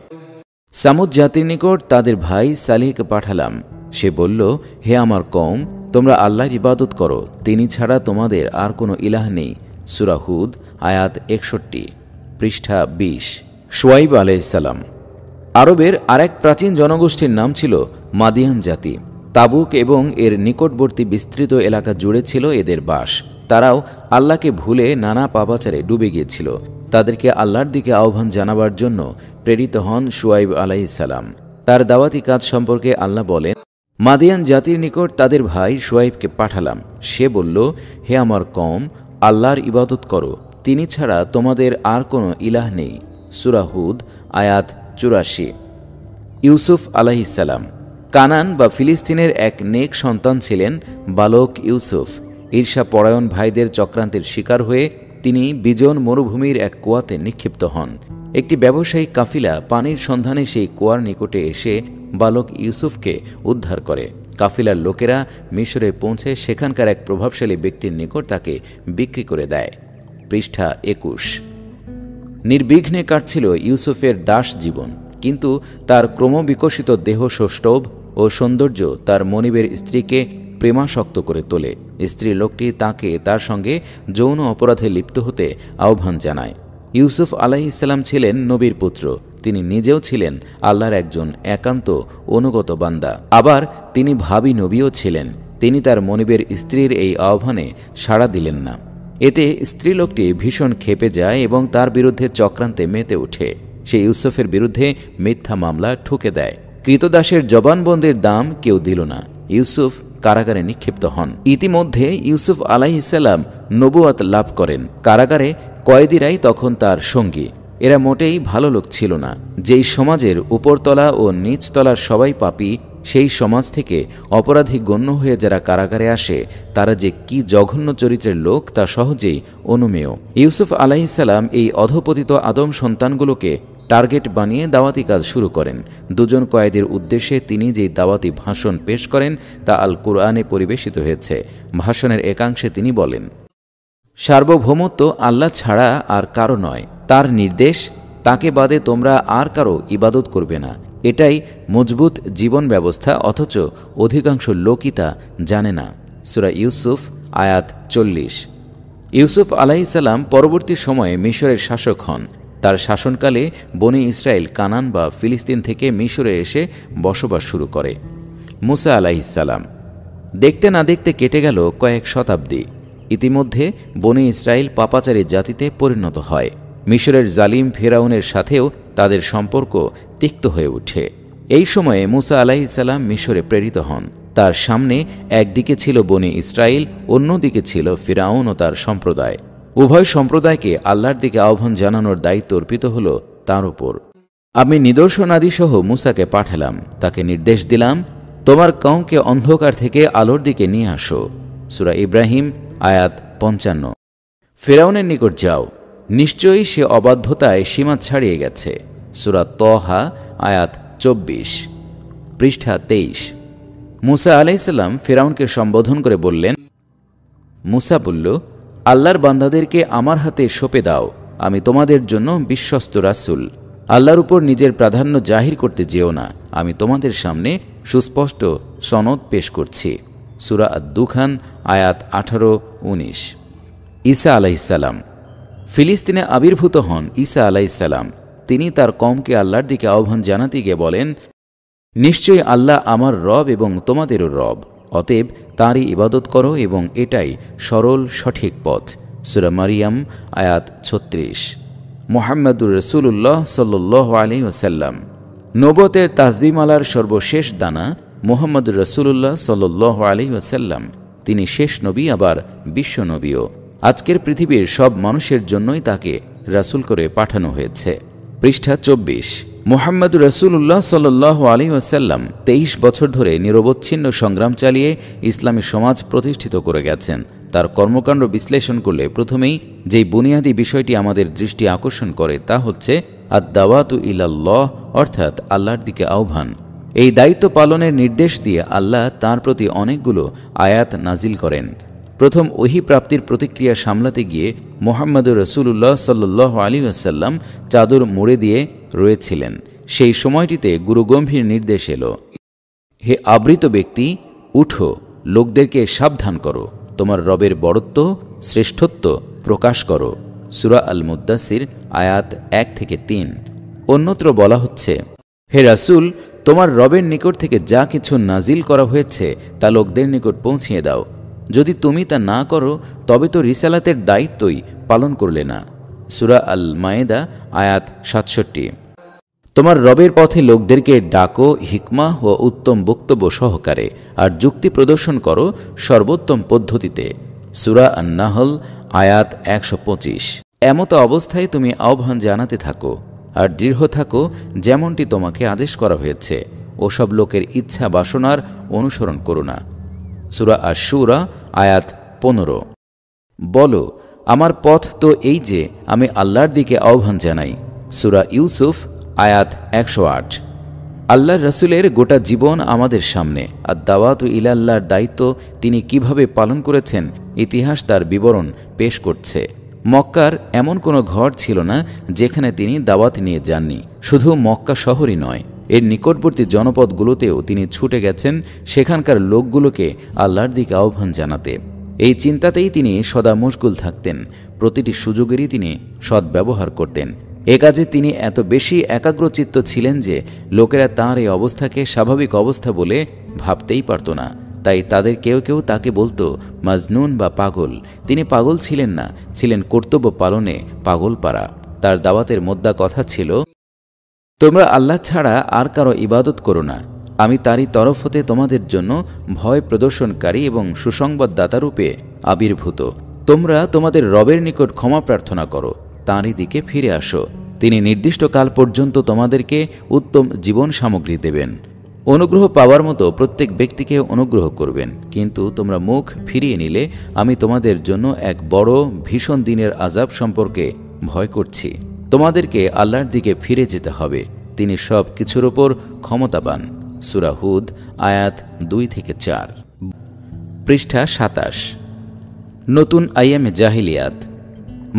সামুদ জাতির নিকট তাদের ভাই সালিহকে পাঠালাম সে বলল হে আমার কম তোমরা আল্লাহর ইবাদত করো তিনি ছাড়া তোমাদের আর কোনো ইলাহ নেই সুরাহুদ আয়াত একষট্টি পৃষ্ঠা বিশ সোয়াইব আলাইসাল্লাম আরবের আরেক প্রাচীন জনগোষ্ঠীর নাম ছিল মাদিয়ান জাতি তাবুক এবং এর নিকটবর্তী বিস্তৃত এলাকা জুড়ে ছিল এদের বাস তারাও আল্লাহকে ভুলে নানা পাপাচারে ডুবে গিয়েছিল তাদেরকে আল্লাহর দিকে আহ্বান জানাবার জন্য প্রেরিত হন সুয়াইব সালাম তার দাওয়াতি কাজ সম্পর্কে আল্লাহ বলেন মাদিয়ান জাতির নিকট তাদের ভাই সোয়াইবকে পাঠালাম সে বলল হে আমার কম আল্লাহর ইবাদত করো তিনি ছাড়া তোমাদের আর কোনো ইলাহ নেই সুরাহুদ আয়াত চুরাশি ইউসুফ সালাম কানান বা ফিলিস্তিনের এক নেক সন্তান ছিলেন বালক ইউসুফ ঈর্ষা পরায়ণ ভাইদের চক্রান্তের শিকার হয়ে তিনি বিজন মরুভূমির এক কুয়াতে নিক্ষিপ্ত হন একটি ব্যবসায়ী কাফিলা পানির সন্ধানে সেই কুয়ার নিকটে এসে বালক ইউসুফকে উদ্ধার করে কাফিলার লোকেরা মিশরে পৌঁছে সেখানকার এক প্রভাবশালী ব্যক্তির নিকট তাকে বিক্রি করে দেয় পৃষ্ঠা একুশ নির্বিঘ্নে কাটছিল ইউসুফের দাস জীবন কিন্তু তার ক্রমবিকশিত দেহ সৌষ্ঠব ও সৌন্দর্য তার মনিবের স্ত্রীকে প্রেমাসক্ত করে তোলে স্ত্রী লোকটি তাকে তার সঙ্গে যৌন অপরাধে লিপ্ত হতে আহ্বান জানায় ইউসুফ আলাহ ইসলাম ছিলেন নবীর পুত্র তিনি নিজেও ছিলেন আল্লাহর একজন একান্ত অনুগত বান্দা আবার তিনি ভাবি নবীও ছিলেন তিনি তার মনিবের স্ত্রীর এই আহ্বানে সাড়া দিলেন না এতে স্ত্রীলোকটি ভীষণ খেপে যায় এবং তার বিরুদ্ধে চক্রান্তে মেতে ওঠে সে ইউসুফের বিরুদ্ধে মিথ্যা মামলা ঠুকে দেয় কৃতদাসের জবানবন্দির দাম কেউ দিল না ইউসুফ কারাগারে নিক্ষিপ্ত হন ইতিমধ্যে ইউসুফ আলাইসাল্লাম নবুয়াত লাভ করেন কারাগারে কয়েদিরাই তখন তার সঙ্গী এরা মোটেই ভালো লোক ছিল না যেই সমাজের উপরতলা ও নিচতলার সবাই পাপি সেই সমাজ থেকে অপরাধী গণ্য হয়ে যারা কারাগারে আসে তারা যে কি জঘন্য চরিত্রের লোক তা সহজেই অনুমেয় ইউসুফ আলাইসাল্লাম এই অধপতিত আদম সন্তানগুলোকে টার্গেট বানিয়ে দাওয়াতি কাজ শুরু করেন দুজন কয়েদির উদ্দেশ্যে তিনি যেই দাওয়াতি ভাষণ পেশ করেন তা আল কোরআনে পরিবেশিত হয়েছে ভাষণের একাংশে তিনি বলেন সার্বভৌমত্ব আল্লাহ ছাড়া আর কারো নয় তার নির্দেশ তাকে বাদে তোমরা আর কারো ইবাদত করবে না এটাই মজবুত জীবন ব্যবস্থা অথচ অধিকাংশ লোকই তা জানে না সুরা ইউসুফ আয়াত চল্লিশ ইউসুফ আলাইসাল্লাম পরবর্তী সময়ে মিশরের শাসক হন তার শাসনকালে বনি ইসরায়েল কানান বা ফিলিস্তিন থেকে মিশরে এসে বসবাস শুরু করে মুসা আলাইসাল্লাম দেখতে না দেখতে কেটে গেল কয়েক শতাব্দী ইতিমধ্যে বনি ইসরায়েল পাপাচারী জাতিতে পরিণত হয় মিশরের জালিম ফেরাউনের সাথেও তাদের সম্পর্ক তিক্ত হয়ে ওঠে এই সময়ে মুসা আলাইসাল্লাম মিশরে প্রেরিত হন তার সামনে একদিকে ছিল বনি ইসরায়েল অন্যদিকে ছিল ফিরাউন ও তার সম্প্রদায় উভয় সম্প্রদায়কে আল্লাহর দিকে আহ্বান জানানোর দায়িত্ব অর্পিত হল তার উপর আমি নিদর্শনাদিসহ মুসাকে পাঠালাম তাকে নির্দেশ দিলাম তোমার কমকে অন্ধকার থেকে আলোর দিকে নিয়ে আসো সুরা ইব্রাহিম আয়াত পঞ্চান্ন ফেরাউনের নিকট যাও নিশ্চয়ই সে অবাধ্যতায় সীমা ছাড়িয়ে গেছে সুরা তহা আয়াত চব্বিশ পৃষ্ঠা তেইশ মুসা আলাইসাল্লাম ফেরাউনকে সম্বোধন করে বললেন মুসা বলল আল্লাহর বান্ধাদেরকে আমার হাতে সঁপে দাও আমি তোমাদের জন্য বিশ্বস্ত রাসুল আল্লাহর উপর নিজের প্রাধান্য জাহির করতে যেও না আমি তোমাদের সামনে সুস্পষ্ট সনদ পেশ করছি সুরা খান আয়াত আঠারো উনিশ ঈসা আলাইসাল্লাম ফিলিস্তিনে আবির্ভূত হন ঈসা আলাইসাল্লাম তিনি তার কমকে আল্লাহর দিকে আহ্বান জানাতে গিয়ে বলেন নিশ্চয়ই আল্লাহ আমার রব এবং তোমাদেরও রব অতএব তাঁরই ইবাদত করো এবং এটাই সরল সঠিক পথ সুরা মারিয়াম আয়াত ছত্রিশ মোহাম্মদুর রসুল্লাহ সাল্লাহ আলী ওসাল্লাম নবতের তাজবিমালার সর্বশেষ দানা মোহাম্মদ রসুল্লাহ সাল আলী ওয়াসাল্লাম তিনি শেষ নবী আবার বিশ্বনবীও আজকের পৃথিবীর সব মানুষের জন্যই তাকে রাসুল করে পাঠানো হয়েছে পৃষ্ঠা চব্বিশ মোহাম্মদ রসুল্লাহ সাল্লাহ আলী ওয়াসাল্লাম তেইশ বছর ধরে নিরবচ্ছিন্ন সংগ্রাম চালিয়ে ইসলামী সমাজ প্রতিষ্ঠিত করে গেছেন তার কর্মকাণ্ড বিশ্লেষণ করলে প্রথমেই যেই বুনিয়াদি বিষয়টি আমাদের দৃষ্টি আকর্ষণ করে তা হচ্ছে আদাওয়াত ইলাল্লাহ অর্থাৎ আল্লাহর দিকে আহ্বান এই দায়িত্ব পালনের নির্দেশ দিয়ে আল্লাহ তার প্রতি অনেকগুলো আয়াত নাজিল করেন প্রথম ওহি প্রাপ্তির প্রতিক্রিয়া সামলাতে গিয়ে মোহাম্মদুর রসুল্লাহ সাল্লাহ আলী আসাল্লাম চাদর মুড়ে দিয়ে রয়েছিলেন সেই সময়টিতে গুরুগম্ভীর নির্দেশ এলো হে আবৃত ব্যক্তি উঠো লোকদেরকে সাবধান করো তোমার রবের বড়ত্ব শ্রেষ্ঠত্ব প্রকাশ করো সুরা আল মুদাসির আয়াত এক থেকে তিন অন্যত্র বলা হচ্ছে হে রাসুল তোমার রবের নিকট থেকে যা কিছু নাজিল করা হয়েছে তা লোকদের নিকট পৌঁছিয়ে দাও যদি তুমি তা না করো তবে তো রিসালাতের দায়িত্বই পালন করলে না সুরা আল মায়েদা আয়াত সাতষট্টি তোমার রবের পথে লোকদেরকে ডাকো হিকমা ও উত্তম বক্তব্য সহকারে আর যুক্তি প্রদর্শন করো সর্বোত্তম পদ্ধতিতে সুরা আন্নাহল আয়াত একশো পঁচিশ এমতো অবস্থায় তুমি আহ্বান জানাতে থাকো আর দৃঢ় থাকো যেমনটি তোমাকে আদেশ করা হয়েছে ওসব লোকের ইচ্ছা বাসনার অনুসরণ করো না সুরা আর সুরা আয়াত পনেরো বলো আমার পথ তো এই যে আমি আল্লাহর দিকে আহ্বান জানাই সুরা ইউসুফ আয়াত একশো আট আল্লাহর রসুলের গোটা জীবন আমাদের সামনে আর দাওয়াত ও ইলাল্লাহর দায়িত্ব তিনি কিভাবে পালন করেছেন ইতিহাস তার বিবরণ পেশ করছে মক্কার এমন কোনো ঘর ছিল না যেখানে তিনি দাওয়াত নিয়ে যাননি শুধু মক্কা শহরই নয় এর নিকটবর্তী জনপদগুলোতেও তিনি ছুটে গেছেন সেখানকার লোকগুলোকে আল্লাহর দিকে আহ্বান জানাতে এই চিন্তাতেই তিনি সদা মুশগুল থাকতেন প্রতিটি সুযোগেরই তিনি সদ্ব্যবহার করতেন এ কাজে তিনি এত বেশি একাগ্রচিত্ত ছিলেন যে লোকেরা তাঁর এই অবস্থাকে স্বাভাবিক অবস্থা বলে ভাবতেই পারত না তাই তাদের কেউ কেউ তাকে বলতো মাজনুন বা পাগল তিনি পাগল ছিলেন না ছিলেন কর্তব্য পালনে পাগলপাড়া তার দাওয়াতের মোদ্দা কথা ছিল তোমরা আল্লাহ ছাড়া আর কারো ইবাদত করো না আমি তারই তরফ হতে তোমাদের জন্য ভয় প্রদর্শনকারী এবং সুসংবাদদাতারূপে আবির্ভূত তোমরা তোমাদের রবের নিকট ক্ষমা প্রার্থনা করো তাঁরই দিকে ফিরে আসো তিনি নির্দিষ্ট কাল পর্যন্ত তোমাদেরকে উত্তম জীবন সামগ্রী দেবেন অনুগ্রহ পাওয়ার মতো প্রত্যেক ব্যক্তিকে অনুগ্রহ করবেন কিন্তু তোমরা মুখ ফিরিয়ে নিলে আমি তোমাদের জন্য এক বড় ভীষণ দিনের আজাব সম্পর্কে ভয় করছি তোমাদেরকে আল্লাহর দিকে ফিরে যেতে হবে তিনি সব কিছুর ওপর ক্ষমতাবান সুরাহুদ আয়াত দুই থেকে চার পৃষ্ঠা সাতাশ নতুন আইএম জাহিলিয়াত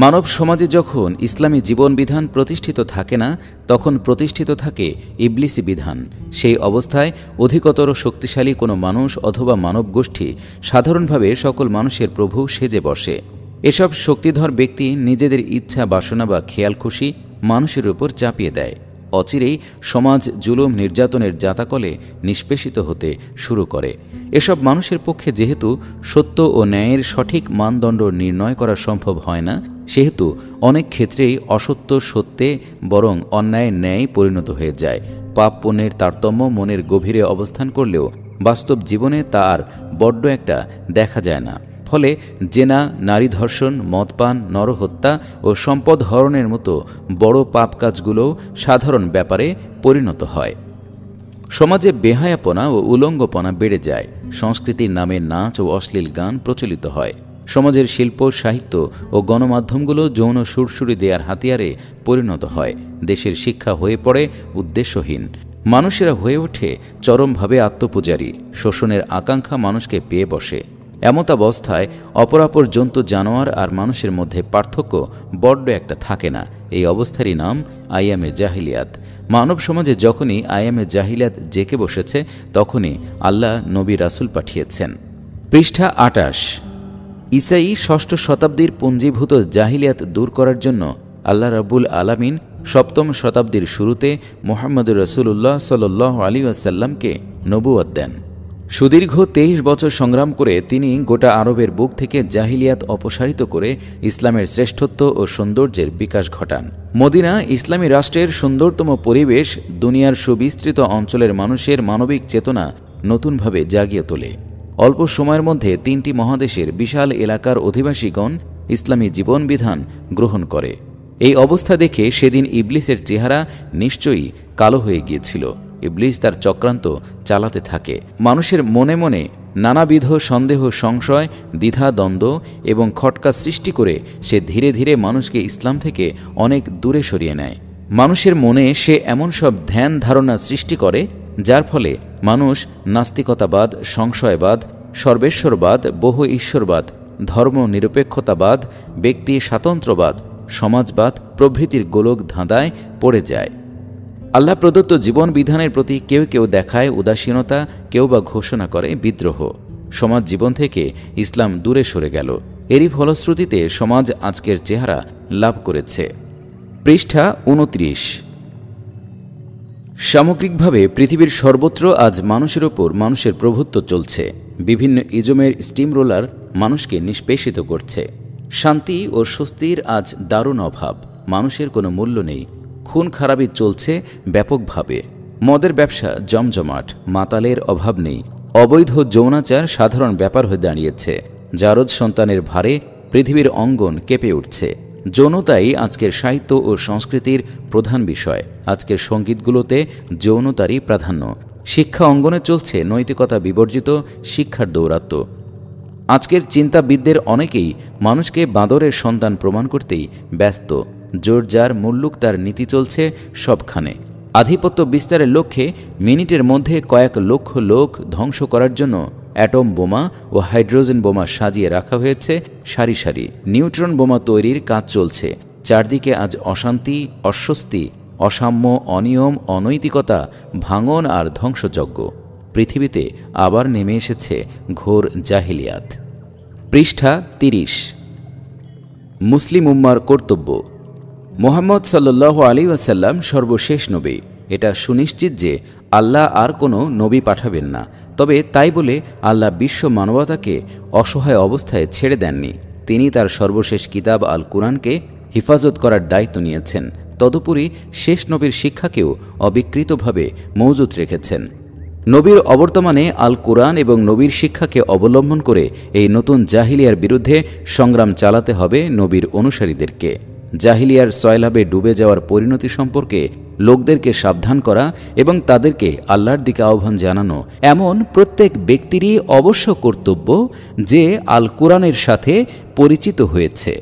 মানব সমাজে যখন ইসলামী জীবনবিধান প্রতিষ্ঠিত থাকে না তখন প্রতিষ্ঠিত থাকে ইবলিসি বিধান সেই অবস্থায় অধিকতর শক্তিশালী কোনো মানুষ অথবা মানব গোষ্ঠী সাধারণভাবে সকল মানুষের প্রভু সেজে বসে এসব শক্তিধর ব্যক্তি নিজেদের ইচ্ছা বাসনা বা খেয়াল খুশি মানুষের উপর চাপিয়ে দেয় অচিরেই সমাজ জুলুম নির্যাতনের জাতাকলে নিষ্পেষিত হতে শুরু করে এসব মানুষের পক্ষে যেহেতু সত্য ও ন্যায়ের সঠিক মানদণ্ড নির্ণয় করা সম্ভব হয় না সেহেতু অনেক ক্ষেত্রেই অসত্য সত্যে বরং অন্যায় ন্যায় পরিণত হয়ে যায় পাপ পণ্যের তারতম্য মনের গভীরে অবস্থান করলেও বাস্তব জীবনে তা আর বড্ড একটা দেখা যায় না ফলে জেনা নারী ধর্ষণ মদপান নরহত্যা ও সম্পদ হরণের মতো বড় পাপ কাজগুলোও সাধারণ ব্যাপারে পরিণত হয় সমাজে বেহায়াপনা ও উলঙ্গপনা বেড়ে যায় সংস্কৃতির নামে নাচ ও অশ্লীল গান প্রচলিত হয় সমাজের শিল্প সাহিত্য ও গণমাধ্যমগুলো যৌন সুরসুরি দেওয়ার হাতিয়ারে পরিণত হয় দেশের শিক্ষা হয়ে পড়ে উদ্দেশ্যহীন মানুষেরা হয়ে ওঠে চরমভাবে আত্মপূজারী শোষণের আকাঙ্ক্ষা মানুষকে পেয়ে বসে এমতাবস্থায় অপরাপর জন্তু জানোয়ার আর মানুষের মধ্যে পার্থক্য বড্ড একটা থাকে না এই অবস্থারই নাম আইয়ামে জাহিলিয়াত মানব সমাজে যখনই আইয়ামে জাহিলিয়াত জেকে বসেছে তখনই আল্লাহ নবী রাসুল পাঠিয়েছেন পৃষ্ঠা আটাশ ইসাই ষষ্ঠ শতাব্দীর পুঞ্জীভূত জাহিলিয়াত দূর করার জন্য আল্লাহ রাবুল আলামিন সপ্তম শতাব্দীর শুরুতে মোহাম্মদ রসুল্লাহ সাল আলী আসাল্লামকে নবুয়াত দেন সুদীর্ঘ তেইশ বছর সংগ্রাম করে তিনি গোটা আরবের বুক থেকে জাহিলিয়াত অপসারিত করে ইসলামের শ্রেষ্ঠত্ব ও সৌন্দর্যের বিকাশ ঘটান মদিনা ইসলামী রাষ্ট্রের সুন্দরতম পরিবেশ দুনিয়ার সুবিস্তৃত অঞ্চলের মানুষের মানবিক চেতনা নতুনভাবে জাগিয়ে তোলে অল্প সময়ের মধ্যে তিনটি মহাদেশের বিশাল এলাকার অধিবাসীগণ ইসলামী জীবনবিধান গ্রহণ করে এই অবস্থা দেখে সেদিন ইবলিসের চেহারা নিশ্চয়ই কালো হয়ে গিয়েছিল ইবলিস তার চক্রান্ত চালাতে থাকে মানুষের মনে মনে নানাবিধ সন্দেহ সংশয় দ্বিধাদ্বন্দ্ব এবং খটকা সৃষ্টি করে সে ধীরে ধীরে মানুষকে ইসলাম থেকে অনেক দূরে সরিয়ে নেয় মানুষের মনে সে এমন সব ধ্যান ধারণা সৃষ্টি করে যার ফলে মানুষ নাস্তিকতাবাদ সংশয়বাদ সর্বেশ্বরবাদ বহু ঈশ্বরবাদ ধর্ম নিরপেক্ষতাবাদ ব্যক্তি স্বাতন্ত্রবাদ সমাজবাদ প্রভৃতির গোলক ধাঁধায় পড়ে যায় আল্লাহ প্রদত্ত জীবন বিধানের প্রতি কেউ কেউ দেখায় উদাসীনতা কেউ বা ঘোষণা করে বিদ্রোহ সমাজ জীবন থেকে ইসলাম দূরে সরে গেল এরই ফলশ্রুতিতে সমাজ আজকের চেহারা লাভ করেছে পৃষ্ঠা উনত্রিশ সামগ্রিকভাবে পৃথিবীর সর্বত্র আজ মানুষের ওপর মানুষের প্রভুত্ব চলছে বিভিন্ন ইজমের স্টিম রোলার মানুষকে নিষ্পেষিত করছে শান্তি ও স্বস্তির আজ দারুণ অভাব মানুষের কোনো মূল্য নেই খুন খারাপি চলছে ব্যাপকভাবে মদের ব্যবসা জমজমাট মাতালের অভাব নেই অবৈধ যৌনাচার সাধারণ ব্যাপার হয়ে দাঁড়িয়েছে জারদ সন্তানের ভারে পৃথিবীর অঙ্গন কেঁপে উঠছে যৌনতাই আজকের সাহিত্য ও সংস্কৃতির প্রধান বিষয় আজকের সঙ্গীতগুলোতে যৌনতারই প্রাধান্য শিক্ষা অঙ্গনে চলছে নৈতিকতা বিবর্জিত শিক্ষার দৌরাত্ম আজকের চিন্তাবিদদের অনেকেই মানুষকে বাঁদরের সন্তান প্রমাণ করতেই ব্যস্ত জোরজার মুল্লুক তার নীতি চলছে সবখানে আধিপত্য বিস্তারের লক্ষ্যে মিনিটের মধ্যে কয়েক লক্ষ লোক ধ্বংস করার জন্য অ্যাটম বোমা ও হাইড্রোজেন বোমা সাজিয়ে রাখা হয়েছে সারি সারি নিউট্রন বোমা তৈরির কাজ চলছে চারদিকে আজ অশান্তি অস্বস্তি অসাম্য অনিয়ম অনৈতিকতা ভাঙন আর ধ্বংসযজ্ঞ পৃথিবীতে আবার নেমে এসেছে ঘোর জাহিলিয়াত পৃষ্ঠা তিরিশ মুসলিম উম্মার কর্তব্য মোহাম্মদ সাল্লাহ আলী ওয়াসাল্লাম সর্বশেষ নবী এটা সুনিশ্চিত যে আল্লাহ আর কোনো নবী পাঠাবেন না তবে তাই বলে আল্লাহ বিশ্ব মানবতাকে অসহায় অবস্থায় ছেড়ে দেননি তিনি তার সর্বশেষ কিতাব আল কুরআনকে হেফাজত করার দায়িত্ব নিয়েছেন তদুপরি শেষ নবীর শিক্ষাকেও অবিকৃতভাবে মজুত রেখেছেন নবীর অবর্তমানে আল কোরআন এবং নবীর শিক্ষাকে অবলম্বন করে এই নতুন জাহিলিয়ার বিরুদ্ধে সংগ্রাম চালাতে হবে নবীর অনুসারীদেরকে জাহিলিয়ার সয়লাবে ডুবে যাওয়ার পরিণতি সম্পর্কে লোকদেরকে সাবধান করা এবং তাদেরকে আল্লাহর দিকে আহ্বান জানানো এমন প্রত্যেক ব্যক্তিরই অবশ্য কর্তব্য যে আল কোরআনের সাথে পরিচিত হয়েছে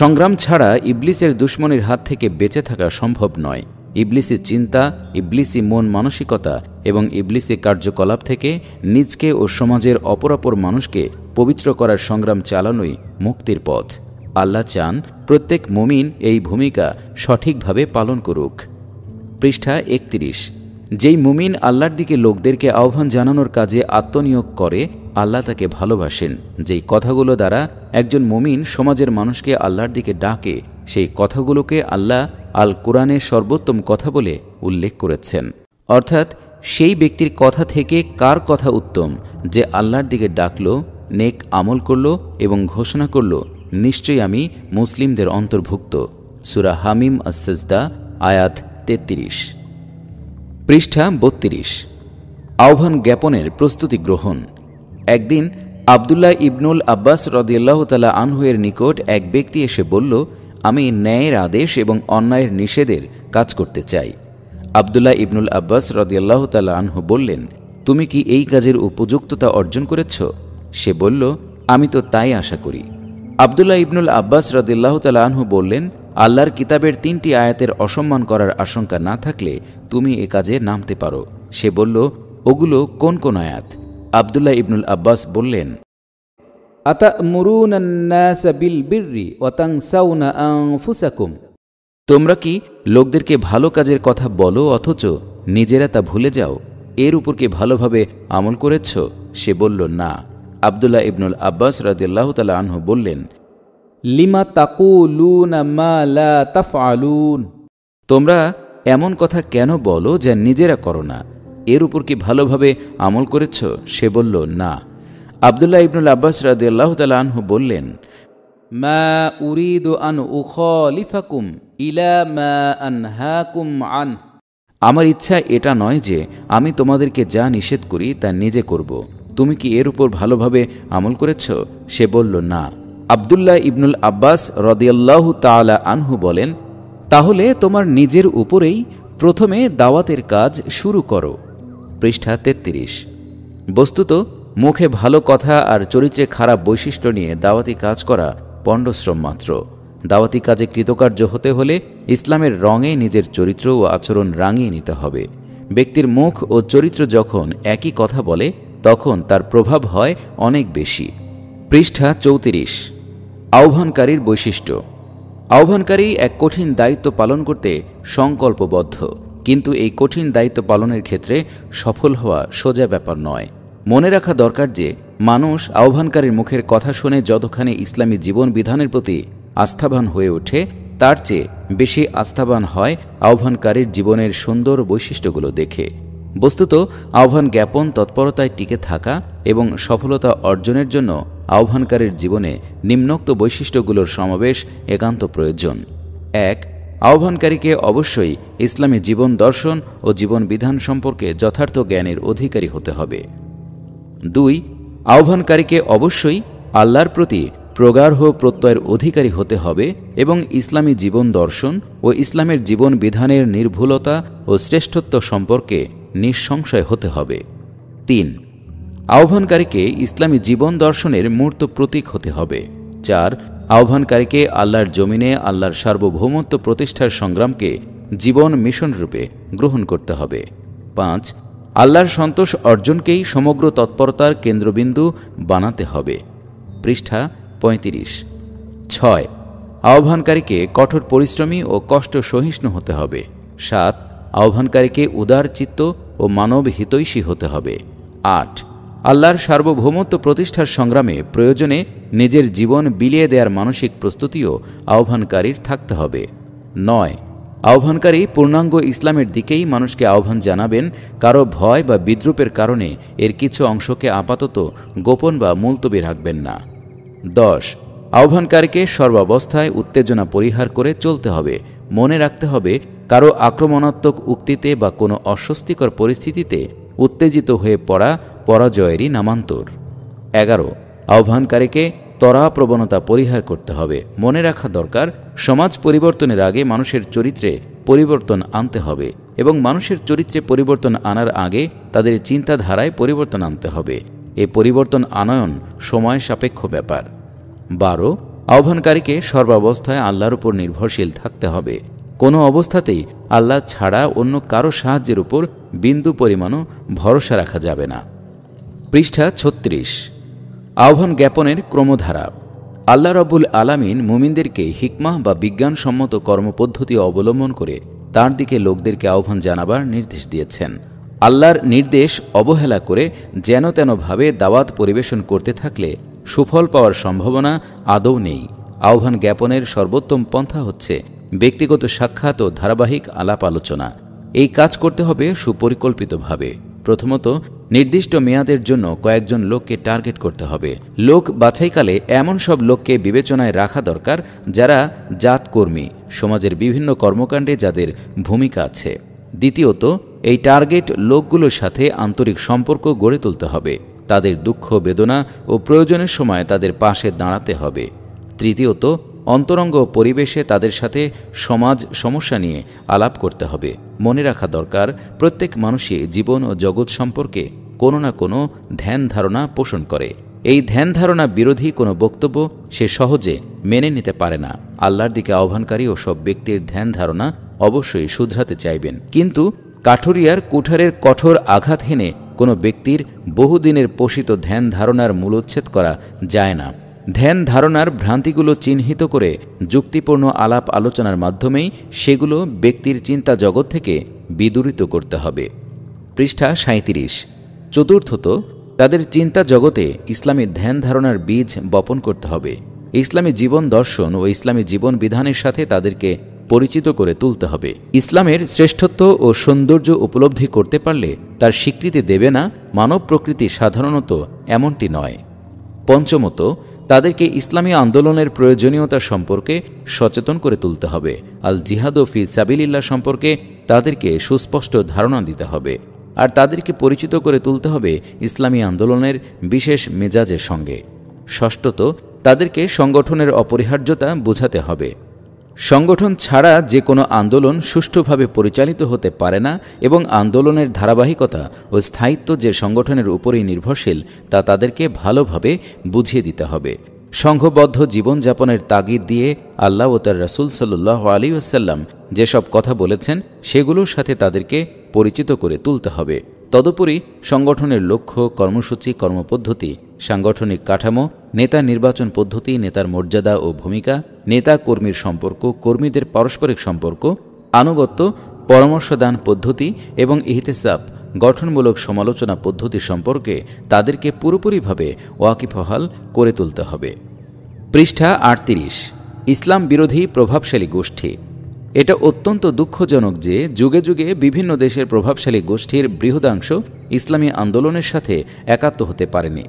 সংগ্রাম ছাড়া ইবলিসের দুশ্মনের হাত থেকে বেঁচে থাকা সম্ভব নয় ইবলিসি চিন্তা ইবলিসি মন মানসিকতা এবং ইবলিসি কার্যকলাপ থেকে নিজকে ও সমাজের অপরাপর মানুষকে পবিত্র করার সংগ্রাম চালানোই মুক্তির পথ আল্লাহ চান প্রত্যেক মুমিন এই ভূমিকা সঠিকভাবে পালন করুক পৃষ্ঠা একত্রিশ যেই মুমিন আল্লাহর দিকে লোকদেরকে আহ্বান জানানোর কাজে আত্মনিয়োগ করে আল্লাহ তাকে ভালোবাসেন যেই কথাগুলো দ্বারা একজন মুমিন সমাজের মানুষকে আল্লাহর দিকে ডাকে সেই কথাগুলোকে আল্লাহ আল কোরআনের সর্বোত্তম কথা বলে উল্লেখ করেছেন অর্থাৎ সেই ব্যক্তির কথা থেকে কার কথা উত্তম যে আল্লাহর দিকে ডাকল নেক আমল করল এবং ঘোষণা করল নিশ্চয়ই আমি মুসলিমদের অন্তর্ভুক্ত সুরা হামিম আসদা আয়াত তেত্রিশ পৃষ্ঠা বত্রিশ আহ্বান জ্ঞাপনের প্রস্তুতি গ্রহণ একদিন আবদুল্লাহ ইবনুল আব্বাস রদিয়াল্লাহ তালা আনহুয়ের নিকট এক ব্যক্তি এসে বলল আমি ন্যায়ের আদেশ এবং অন্যায়ের নিষেধের কাজ করতে চাই আবদুল্লাহ ইবনুল আব্বাস রদিয়াল্লাহ তালা আনহু বললেন তুমি কি এই কাজের উপযুক্ততা অর্জন করেছ সে বলল আমি তো তাই আশা করি আবদুল্লাহ ইবনুল আব্বাস রদিল্লাহ আনহু বললেন আল্লাহর কিতাবের তিনটি আয়াতের অসম্মান করার আশঙ্কা না থাকলে তুমি এ কাজে নামতে পারো সে বলল ওগুলো কোন কোন আয়াত আবদুল্লাহ ইবনুল আব্বাস বললেন তোমরা কি লোকদেরকে ভালো কাজের কথা বলো অথচ নিজেরা তা ভুলে যাও এর উপর কি ভালোভাবে আমল করেছ সে বলল না আবদুল্লাহ ইবনুল আব্বাস রাজিল্লাহ তালা আনহু বললেন লিমা তাকুলুন তোমরা এমন কথা কেন বলো যা নিজেরা করো না এর উপর কি ভালোভাবে আমল করেছ সে বলল না আবদুল্লাহ ইবনুল আব্বাস রাজিয়াল্লাহ তালা আনহু বললেন মা উরিদু আন উখলিফাকুম ইলা মা আনহাকুম আন আমার ইচ্ছা এটা নয় যে আমি তোমাদেরকে যা নিষেধ করি তা নিজে করব তুমি কি এর উপর ভালোভাবে আমল করেছ সে বলল না আবদুল্লাহ ইবনুল আব্বাস রদিয়াল্লাহ তালা আনহু বলেন তাহলে তোমার নিজের উপরেই প্রথমে দাওয়াতের কাজ শুরু করো পৃষ্ঠা তেত্রিশ বস্তুত মুখে ভালো কথা আর চরিত্রে খারাপ বৈশিষ্ট্য নিয়ে দাওয়াতি কাজ করা পণ্ডশ্রম মাত্র দাওয়াতি কাজে কৃতকার্য হতে হলে ইসলামের রঙে নিজের চরিত্র ও আচরণ রাঙিয়ে নিতে হবে ব্যক্তির মুখ ও চরিত্র যখন একই কথা বলে তখন তার প্রভাব হয় অনেক বেশি পৃষ্ঠা চৌত্রিশ আহ্বানকারীর বৈশিষ্ট্য আহ্বানকারী এক কঠিন দায়িত্ব পালন করতে সংকল্পবদ্ধ কিন্তু এই কঠিন দায়িত্ব পালনের ক্ষেত্রে সফল হওয়া সোজা ব্যাপার নয় মনে রাখা দরকার যে মানুষ আহ্বানকারীর মুখের কথা শুনে যতখানি ইসলামী জীবন বিধানের প্রতি আস্থাবান হয়ে ওঠে তার চেয়ে বেশি আস্থাবান হয় আহ্বানকারীর জীবনের সুন্দর বৈশিষ্ট্যগুলো দেখে বস্তুত আহ্বান জ্ঞাপন তৎপরতায় টিকে থাকা এবং সফলতা অর্জনের জন্য আহ্বানকারীর জীবনে নিম্নোক্ত বৈশিষ্ট্যগুলোর সমাবেশ একান্ত প্রয়োজন এক আহ্বানকারীকে অবশ্যই ইসলামী জীবন দর্শন ও জীবন বিধান সম্পর্কে যথার্থ জ্ঞানের অধিকারী হতে হবে দুই আহ্বানকারীকে অবশ্যই আল্লাহর প্রতি প্রগাঢ় প্রত্যয়ের অধিকারী হতে হবে এবং ইসলামী জীবন দর্শন ও ইসলামের জীবন বিধানের নির্ভুলতা ও শ্রেষ্ঠত্ব সম্পর্কে নিঃসংশয় হতে হবে তিন আহ্বানকারীকে ইসলামী জীবন দর্শনের মূর্ত প্রতীক হতে হবে চার আহ্বানকারীকে আল্লাহর জমিনে আল্লাহর সার্বভৌমত্ব প্রতিষ্ঠার সংগ্রামকে জীবন মিশন রূপে গ্রহণ করতে হবে পাঁচ আল্লাহর সন্তোষ অর্জনকেই সমগ্র তৎপরতার কেন্দ্রবিন্দু বানাতে হবে পৃষ্ঠা পঁয়ত্রিশ ছয় আহ্বানকারীকে কঠোর পরিশ্রমী ও কষ্ট সহিষ্ণু হতে হবে সাত আহ্বানকারীকে উদার চিত্ত ও মানব হিতৈষী হতে হবে আট আল্লাহর সার্বভৌমত্ব প্রতিষ্ঠার সংগ্রামে প্রয়োজনে নিজের জীবন বিলিয়ে দেওয়ার মানসিক প্রস্তুতিও আহ্বানকারীর থাকতে হবে নয় আহ্বানকারী পূর্ণাঙ্গ ইসলামের দিকেই মানুষকে আহ্বান জানাবেন কারো ভয় বা বিদ্রুপের কারণে এর কিছু অংশকে আপাতত গোপন বা মুলতবি রাখবেন না দশ আহ্বানকারীকে সর্বাবস্থায় উত্তেজনা পরিহার করে চলতে হবে মনে রাখতে হবে কারো আক্রমণাত্মক উক্তিতে বা কোনো অস্বস্তিকর পরিস্থিতিতে উত্তেজিত হয়ে পড়া পরাজয়েরই নামান্তর এগারো আহ্বানকারীকে তরা প্রবণতা পরিহার করতে হবে মনে রাখা দরকার সমাজ পরিবর্তনের আগে মানুষের চরিত্রে পরিবর্তন আনতে হবে এবং মানুষের চরিত্রে পরিবর্তন আনার আগে তাদের চিন্তাধারায় পরিবর্তন আনতে হবে এ পরিবর্তন আনয়ন সময় সাপেক্ষ ব্যাপার বারো আহ্বানকারীকে সর্বাবস্থায় আল্লাহর উপর নির্ভরশীল থাকতে হবে কোনো অবস্থাতেই আল্লাহ ছাড়া অন্য কারো সাহায্যের উপর বিন্দু পরিমাণও ভরসা রাখা যাবে না পৃষ্ঠা ছত্রিশ আহ্বান জ্ঞাপনের ক্রমধারা আল্লাহ রবুল আলামিন মুমিনদেরকে হিকমা বা বিজ্ঞানসম্মত কর্মপদ্ধতি অবলম্বন করে তার দিকে লোকদেরকে আহ্বান জানাবার নির্দেশ দিয়েছেন আল্লাহর নির্দেশ অবহেলা করে যেন তেনভাবে দাওয়াত পরিবেশন করতে থাকলে সুফল পাওয়ার সম্ভাবনা আদৌ নেই আহ্বান জ্ঞাপনের সর্বোত্তম পন্থা হচ্ছে ব্যক্তিগত সাক্ষাৎ ও ধারাবাহিক আলাপ আলোচনা এই কাজ করতে হবে সুপরিকল্পিতভাবে প্রথমত নির্দিষ্ট মেয়াদের জন্য কয়েকজন লোককে টার্গেট করতে হবে লোক বাছাইকালে এমন সব লোককে বিবেচনায় রাখা দরকার যারা জাতকর্মী সমাজের বিভিন্ন কর্মকাণ্ডে যাদের ভূমিকা আছে দ্বিতীয়ত এই টার্গেট লোকগুলোর সাথে আন্তরিক সম্পর্ক গড়ে তুলতে হবে তাদের দুঃখ বেদনা ও প্রয়োজনের সময় তাদের পাশে দাঁড়াতে হবে তৃতীয়ত অন্তরঙ্গ পরিবেশে তাদের সাথে সমাজ সমস্যা নিয়ে আলাপ করতে হবে মনে রাখা দরকার প্রত্যেক মানুষই জীবন ও জগৎ সম্পর্কে কোনো না কোনো ধ্যান ধারণা পোষণ করে এই ধ্যান ধারণা বিরোধী কোনো বক্তব্য সে সহজে মেনে নিতে পারে না আল্লাহর দিকে আহ্বানকারী ও সব ব্যক্তির ধ্যান ধারণা অবশ্যই শুধরাতে চাইবেন কিন্তু কাঠুরিয়ার কুঠারের কঠোর আঘাত হেনে কোনো ব্যক্তির বহুদিনের পোষিত ধ্যান ধারণার মূলোচ্ছেদ করা যায় না ধ্যান ধারণার ভ্রান্তিগুলো চিহ্নিত করে যুক্তিপূর্ণ আলাপ আলোচনার মাধ্যমেই সেগুলো ব্যক্তির চিন্তা জগৎ থেকে বিদূরিত করতে হবে পৃষ্ঠা সাঁত্রিশ চতুর্থত তাদের চিন্তা জগতে ইসলামী ধ্যান ধারণার বীজ বপন করতে হবে ইসলামী জীবন দর্শন ও ইসলামী জীবন বিধানের সাথে তাদেরকে পরিচিত করে তুলতে হবে ইসলামের শ্রেষ্ঠত্ব ও সৌন্দর্য উপলব্ধি করতে পারলে তার স্বীকৃতি দেবে না মানব প্রকৃতি সাধারণত এমনটি নয় পঞ্চমত তাদেরকে ইসলামী আন্দোলনের প্রয়োজনীয়তা সম্পর্কে সচেতন করে তুলতে হবে আল জিহাদ ও ফি সাবিল্লা সম্পর্কে তাদেরকে সুস্পষ্ট ধারণা দিতে হবে আর তাদেরকে পরিচিত করে তুলতে হবে ইসলামী আন্দোলনের বিশেষ মেজাজের সঙ্গে ষষ্ঠত তাদেরকে সংগঠনের অপরিহার্যতা বোঝাতে হবে সংগঠন ছাড়া যে কোনো আন্দোলন সুষ্ঠুভাবে পরিচালিত হতে পারে না এবং আন্দোলনের ধারাবাহিকতা ও স্থায়িত্ব যে সংগঠনের উপরেই নির্ভরশীল তা তাদেরকে ভালোভাবে বুঝিয়ে দিতে হবে সংঘবদ্ধ জীবনযাপনের তাগিদ দিয়ে আল্লাহ ও তার রাসুল সাল্লাহ আলী ওসাল্লাম যেসব কথা বলেছেন সেগুলোর সাথে তাদেরকে পরিচিত করে তুলতে হবে তদুপরি সংগঠনের লক্ষ্য কর্মসূচি কর্মপদ্ধতি সাংগঠনিক কাঠামো নেতা নির্বাচন পদ্ধতি নেতার মর্যাদা ও ভূমিকা নেতা কর্মীর সম্পর্ক কর্মীদের পারস্পরিক সম্পর্ক আনুগত্য পরামর্শদান পদ্ধতি এবং ইহতেসাব গঠনমূলক সমালোচনা পদ্ধতি সম্পর্কে তাদেরকে পুরোপুরিভাবে ওয়াকিফহাল করে তুলতে হবে পৃষ্ঠা আটত্রিশ ইসলাম বিরোধী প্রভাবশালী গোষ্ঠী এটা অত্যন্ত দুঃখজনক যে যুগে যুগে বিভিন্ন দেশের প্রভাবশালী গোষ্ঠীর বৃহদাংশ ইসলামী আন্দোলনের সাথে একাত্ম হতে পারেনি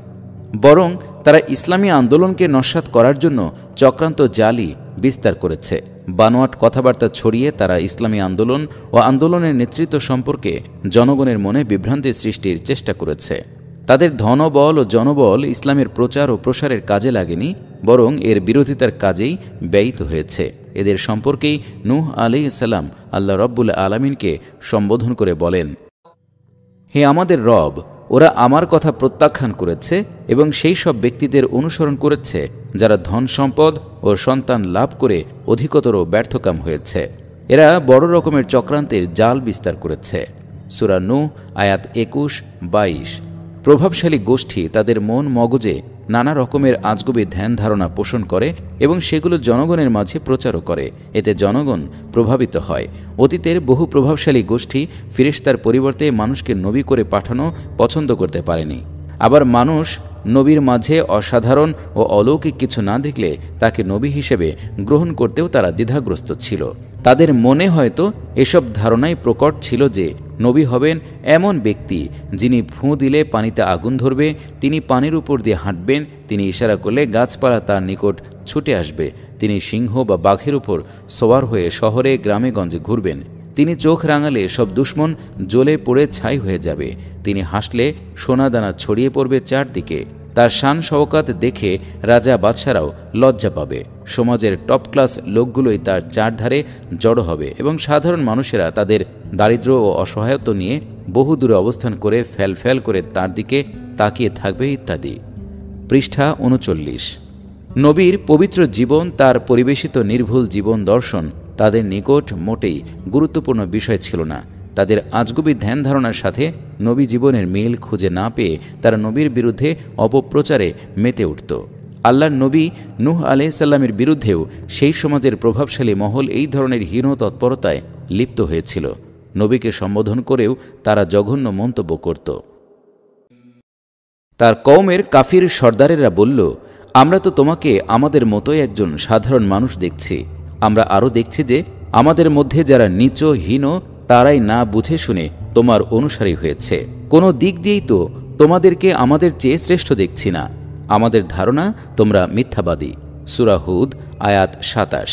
বরং তারা ইসলামী আন্দোলনকে নস্বাত করার জন্য চক্রান্ত জালি বিস্তার করেছে বানোয়াট কথাবার্তা ছড়িয়ে তারা ইসলামী আন্দোলন ও আন্দোলনের নেতৃত্ব সম্পর্কে জনগণের মনে বিভ্রান্তি সৃষ্টির চেষ্টা করেছে তাদের ধনবল ও জনবল ইসলামের প্রচার ও প্রসারের কাজে লাগেনি বরং এর বিরোধিতার কাজেই ব্যয়িত হয়েছে এদের সম্পর্কেই নুহ আলি ইসালাম আল্লাহ রব্বুল আলমিনকে সম্বোধন করে বলেন হে আমাদের রব ওরা আমার কথা প্রত্যাখ্যান করেছে এবং সেই সব ব্যক্তিদের অনুসরণ করেছে যারা ধন সম্পদ ও সন্তান লাভ করে অধিকতর ব্যর্থকাম হয়েছে এরা বড় রকমের চক্রান্তের জাল বিস্তার করেছে সুরানু আয়াত একুশ বাইশ প্রভাবশালী গোষ্ঠী তাদের মন মগজে নানা রকমের আজগুবি ধ্যান ধারণা পোষণ করে এবং সেগুলো জনগণের মাঝে প্রচারও করে এতে জনগণ প্রভাবিত হয় অতীতের বহু প্রভাবশালী গোষ্ঠী ফিরেস্তার পরিবর্তে মানুষকে নবী করে পাঠানো পছন্দ করতে পারেনি আবার মানুষ নবীর মাঝে অসাধারণ ও অলৌকিক কিছু না দেখলে তাকে নবী হিসেবে গ্রহণ করতেও তারা দ্বিধাগ্রস্ত ছিল তাদের মনে হয়তো এসব ধারণাই প্রকট ছিল যে নবী হবেন এমন ব্যক্তি যিনি ফুঁ দিলে পানিতে আগুন ধরবে তিনি পানির উপর দিয়ে হাঁটবেন তিনি ইশারা করলে গাছপালা তার নিকট ছুটে আসবে তিনি সিংহ বা বাঘের উপর সোয়ার হয়ে শহরে গ্রামে গঞ্জে ঘুরবেন তিনি চোখ রাঙালে সব দুশ্মন জ্বলে পড়ে ছাই হয়ে যাবে তিনি হাসলে সোনাদানা ছড়িয়ে পড়বে চারদিকে তার শান শওকাত দেখে রাজা বাদশারাও লজ্জা পাবে সমাজের টপ ক্লাস লোকগুলোই তার চারধারে জড়ো হবে এবং সাধারণ মানুষেরা তাদের দারিদ্র ও অসহায়ত্ব নিয়ে বহুদূরে অবস্থান করে ফ্যাল ফ্যাল করে তার দিকে তাকিয়ে থাকবে ইত্যাদি পৃষ্ঠা উনচল্লিশ নবীর পবিত্র জীবন তার পরিবেশিত নির্ভুল জীবন দর্শন তাদের নিকট মোটেই গুরুত্বপূর্ণ বিষয় ছিল না তাদের আজগুবি ধ্যান ধারণার সাথে নবী জীবনের মিল খুঁজে না পেয়ে তারা নবীর বিরুদ্ধে অপপ্রচারে মেতে উঠত আল্লাহর নবী নুহ সাল্লামের বিরুদ্ধেও সেই সমাজের প্রভাবশালী মহল এই ধরনের হীন তৎপরতায় লিপ্ত হয়েছিল নবীকে সম্বোধন করেও তারা জঘন্য মন্তব্য করত তার কওমের কাফির সর্দারেরা বলল আমরা তো তোমাকে আমাদের মতোই একজন সাধারণ মানুষ দেখছি আমরা আরও দেখছি যে আমাদের মধ্যে যারা নিচ হীন তারাই না বুঝে শুনে তোমার অনুসারী হয়েছে কোনো দিক দিয়েই তো তোমাদেরকে আমাদের চেয়ে শ্রেষ্ঠ দেখছি না আমাদের ধারণা তোমরা মিথ্যাবাদী সুরাহুদ আয়াত সাতাশ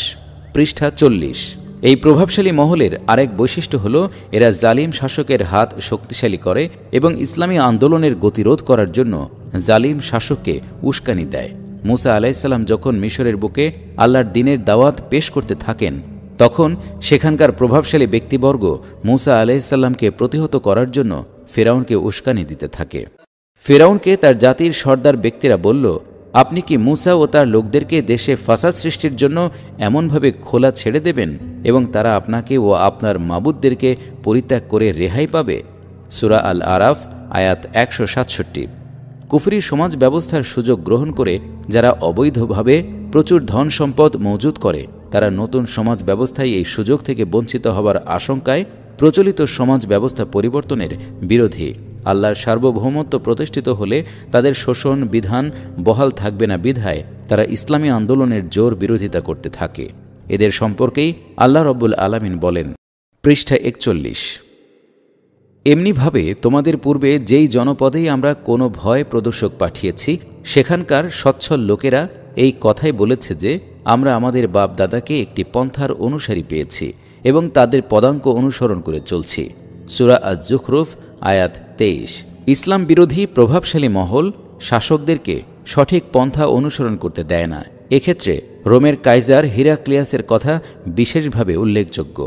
পৃষ্ঠা চল্লিশ এই প্রভাবশালী মহলের আরেক বৈশিষ্ট্য হল এরা জালিম শাসকের হাত শক্তিশালী করে এবং ইসলামী আন্দোলনের গতিরোধ করার জন্য জালিম শাসককে উস্কানি দেয় মুসা আলাইসাল্লাম যখন মিশরের বুকে আল্লাহর দিনের দাওয়াত পেশ করতে থাকেন তখন সেখানকার প্রভাবশালী ব্যক্তিবর্গ মুসা আলাইসাল্লামকে প্রতিহত করার জন্য ফেরাউনকে উস্কানি দিতে থাকে ফেরাউনকে তার জাতির সর্দার ব্যক্তিরা বলল আপনি কি মুসা ও তার লোকদেরকে দেশে ফাসাদ সৃষ্টির জন্য এমনভাবে খোলা ছেড়ে দেবেন এবং তারা আপনাকে ও আপনার মাবুদদেরকে পরিত্যাগ করে রেহাই পাবে সুরা আল আরাফ আয়াত একশো সাতষট্টি কুফরি সমাজ ব্যবস্থার সুযোগ গ্রহণ করে যারা অবৈধভাবে প্রচুর ধন সম্পদ মজুদ করে তারা নতুন সমাজ ব্যবস্থায় এই সুযোগ থেকে বঞ্চিত হবার আশঙ্কায় প্রচলিত সমাজ ব্যবস্থা পরিবর্তনের বিরোধী আল্লাহর সার্বভৌমত্ব প্রতিষ্ঠিত হলে তাদের শোষণ বিধান বহাল থাকবে না বিধায় তারা ইসলামী আন্দোলনের জোর বিরোধিতা করতে থাকে এদের সম্পর্কেই আল্লাহ রব্বুল আলামিন বলেন পৃষ্ঠা একচল্লিশ এমনিভাবে তোমাদের পূর্বে যেই জনপদেই আমরা কোনো ভয় প্রদর্শক পাঠিয়েছি সেখানকার স্বচ্ছল লোকেরা এই কথাই বলেছে যে আমরা আমাদের বাপ দাদাকে একটি পন্থার অনুসারী পেয়েছি এবং তাদের পদাঙ্ক অনুসরণ করে চলছি সুরা আজ জুখরুফ আয়াত তেইশ ইসলাম বিরোধী প্রভাবশালী মহল শাসকদেরকে সঠিক পন্থা অনুসরণ করতে দেয় না এক্ষেত্রে রোমের কাইজার হিরাক্লিয়াসের কথা বিশেষভাবে উল্লেখযোগ্য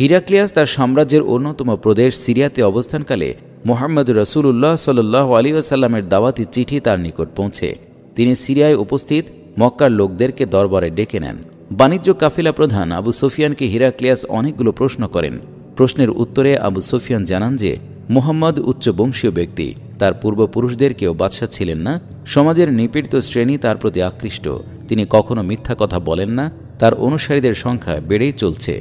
হিরাক্লিয়াস তার সাম্রাজ্যের অন্যতম প্রদেশ সিরিয়াতে অবস্থানকালে মোহাম্মদ রসুল্লাহ সাল্লাহ আলিউসাল্লামের দাওয়াতি চিঠি তার নিকট পৌঁছে তিনি সিরিয়ায় উপস্থিত মক্কার লোকদেরকে দরবারে ডেকে নেন বাণিজ্য কাফিলা প্রধান আবু সুফিয়ানকে হিরাক্লিয়াস অনেকগুলো প্রশ্ন করেন প্রশ্নের উত্তরে আবু সুফিয়ান জানান যে মোহাম্মদ বংশীয় ব্যক্তি তার পূর্বপুরুষদের কেউ বাদশাহ ছিলেন না সমাজের নিপীড়িত শ্রেণী তার প্রতি আকৃষ্ট তিনি কখনো মিথ্যা কথা বলেন না তার অনুসারীদের সংখ্যা বেড়েই চলছে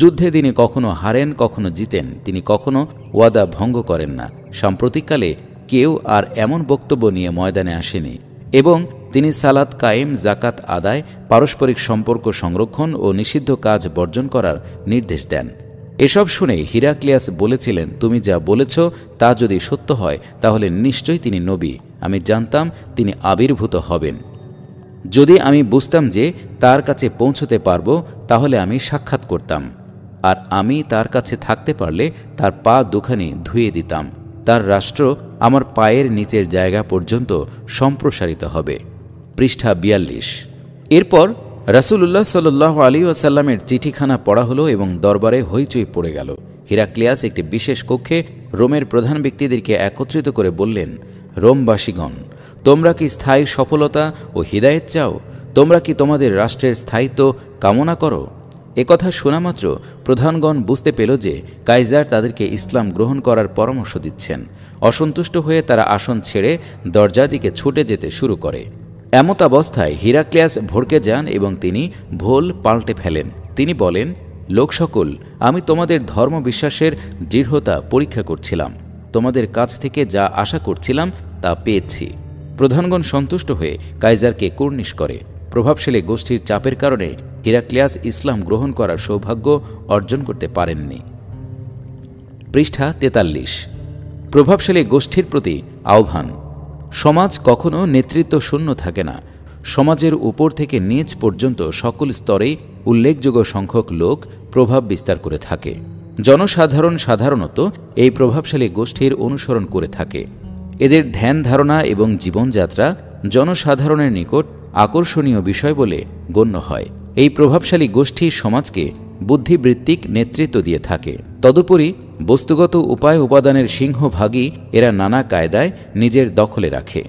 যুদ্ধে তিনি কখনো হারেন কখনো জিতেন তিনি কখনো ওয়াদা ভঙ্গ করেন না সাম্প্রতিককালে কেউ আর এমন বক্তব্য নিয়ে ময়দানে আসেনি এবং তিনি সালাত কায়েম জাকাত আদায় পারস্পরিক সম্পর্ক সংরক্ষণ ও নিষিদ্ধ কাজ বর্জন করার নির্দেশ দেন এসব শুনে হিরাক্লিয়াস বলেছিলেন তুমি যা বলেছ তা যদি সত্য হয় তাহলে নিশ্চয়ই তিনি নবী আমি জানতাম তিনি আবির্ভূত হবেন যদি আমি বুঝতাম যে তার কাছে পৌঁছতে পারব তাহলে আমি সাক্ষাৎ করতাম আর আমি তার কাছে থাকতে পারলে তার পা দুখানি ধুয়ে দিতাম তার রাষ্ট্র আমার পায়ের নিচের জায়গা পর্যন্ত সম্প্রসারিত হবে পৃষ্ঠা বিয়াল্লিশ এরপর রাসুলুল্লাহ সাল আলী ওয়াসাল্লামের চিঠিখানা পড়া হলো এবং দরবারে হইচই পড়ে গেল হিরাক্লিয়াস একটি বিশেষ কক্ষে রোমের প্রধান ব্যক্তিদেরকে একত্রিত করে বললেন রোমবাসীগণ তোমরা কি স্থায়ী সফলতা ও হৃদায়ত চাও তোমরা কি তোমাদের রাষ্ট্রের স্থায়িত্ব কামনা করো একথা শোনা মাত্র প্রধানগণ বুঝতে পেল যে কাইজার তাদেরকে ইসলাম গ্রহণ করার পরামর্শ দিচ্ছেন অসন্তুষ্ট হয়ে তারা আসন ছেড়ে দরজা দিকে ছুটে যেতে শুরু করে এমতাবস্থায় হিরাক্লিয়াস ভড়কে যান এবং তিনি ভোল পাল্টে ফেলেন তিনি বলেন লোক সকল আমি তোমাদের ধর্ম বিশ্বাসের দৃঢ়তা পরীক্ষা করছিলাম তোমাদের কাছ থেকে যা আশা করছিলাম তা পেয়েছি প্রধানগণ সন্তুষ্ট হয়ে কাইজারকে কর্নিশ করে প্রভাবশালী গোষ্ঠীর চাপের কারণে হিরাক্লিয়াস ইসলাম গ্রহণ করার সৌভাগ্য অর্জন করতে পারেননি পৃষ্ঠা তেতাল্লিশ প্রভাবশালী গোষ্ঠীর প্রতি আহ্বান সমাজ কখনো নেতৃত্ব শূন্য থাকে না সমাজের উপর থেকে নিচ পর্যন্ত সকল স্তরেই উল্লেখযোগ্য সংখ্যক লোক প্রভাব বিস্তার করে থাকে জনসাধারণ সাধারণত এই প্রভাবশালী গোষ্ঠীর অনুসরণ করে থাকে এদের ধ্যান ধারণা এবং জীবনযাত্রা জনসাধারণের নিকট আকর্ষণীয় বিষয় বলে গণ্য হয় এই প্রভাবশালী গোষ্ঠী সমাজকে বুদ্ধিবৃত্তিক নেতৃত্ব দিয়ে থাকে তদুপরি বস্তুগত উপায় উপাদানের সিংহভাগই এরা নানা কায়দায় নিজের দখলে রাখে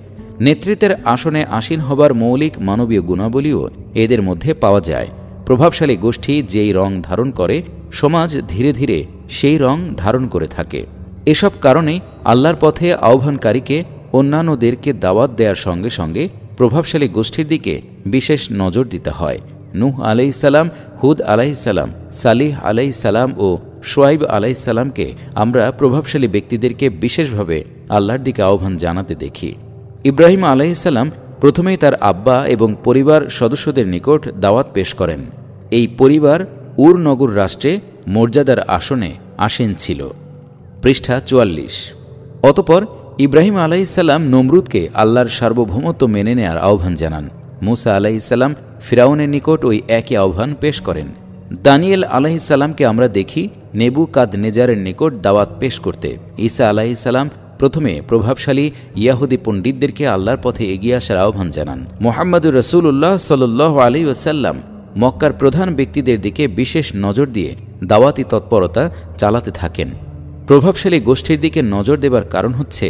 নেতৃত্বের আসনে আসীন হবার মৌলিক মানবীয় গুণাবলীও এদের মধ্যে পাওয়া যায় প্রভাবশালী গোষ্ঠী যেই রং ধারণ করে সমাজ ধীরে ধীরে সেই রং ধারণ করে থাকে এসব কারণেই আল্লাহর পথে আহ্বানকারীকে অন্যান্যদেরকে দাওয়াত দেওয়ার সঙ্গে সঙ্গে প্রভাবশালী গোষ্ঠীর দিকে বিশেষ নজর দিতে হয় নুহ আলাইসালাম হুদ আলাইসালাম সালিহ আলাইসাল্লাম ও সোয়াইব আলাইসাল্লামকে আমরা প্রভাবশালী ব্যক্তিদেরকে বিশেষভাবে আল্লাহর দিকে আহ্বান জানাতে দেখি ইব্রাহিম আলাইসাল্লাম প্রথমেই তার আব্বা এবং পরিবার সদস্যদের নিকট দাওয়াত পেশ করেন এই পরিবার উরনগর রাষ্ট্রে মর্যাদার আসনে আসীন ছিল পৃষ্ঠা চুয়াল্লিশ অতপর ইব্রাহিম আলাইসাল্লাম নমরুদকে আল্লাহর সার্বভৌমত্ব মেনে নেয়ার আহ্বান জানান মুসা আলাইসাল্লাম ফিরাউনের নিকট ওই একই আহ্বান পেশ করেন দানিয়েল আলাহিসাল্লামকে আমরা দেখি নেবু কাদ নেজারের নিকট দাওয়াত পেশ করতে ঈসা আলাহিসাল্লাম প্রথমে প্রভাবশালী ইয়াহুদি পণ্ডিতদেরকে আল্লাহর পথে এগিয়ে আসার আহ্বান জানান মোহাম্মদুর রসুল্লাহ সাল্লাহ আলী ওসাল্লাম মক্কার প্রধান ব্যক্তিদের দিকে বিশেষ নজর দিয়ে দাওয়াতি তৎপরতা চালাতে থাকেন প্রভাবশালী গোষ্ঠীর দিকে নজর দেবার কারণ হচ্ছে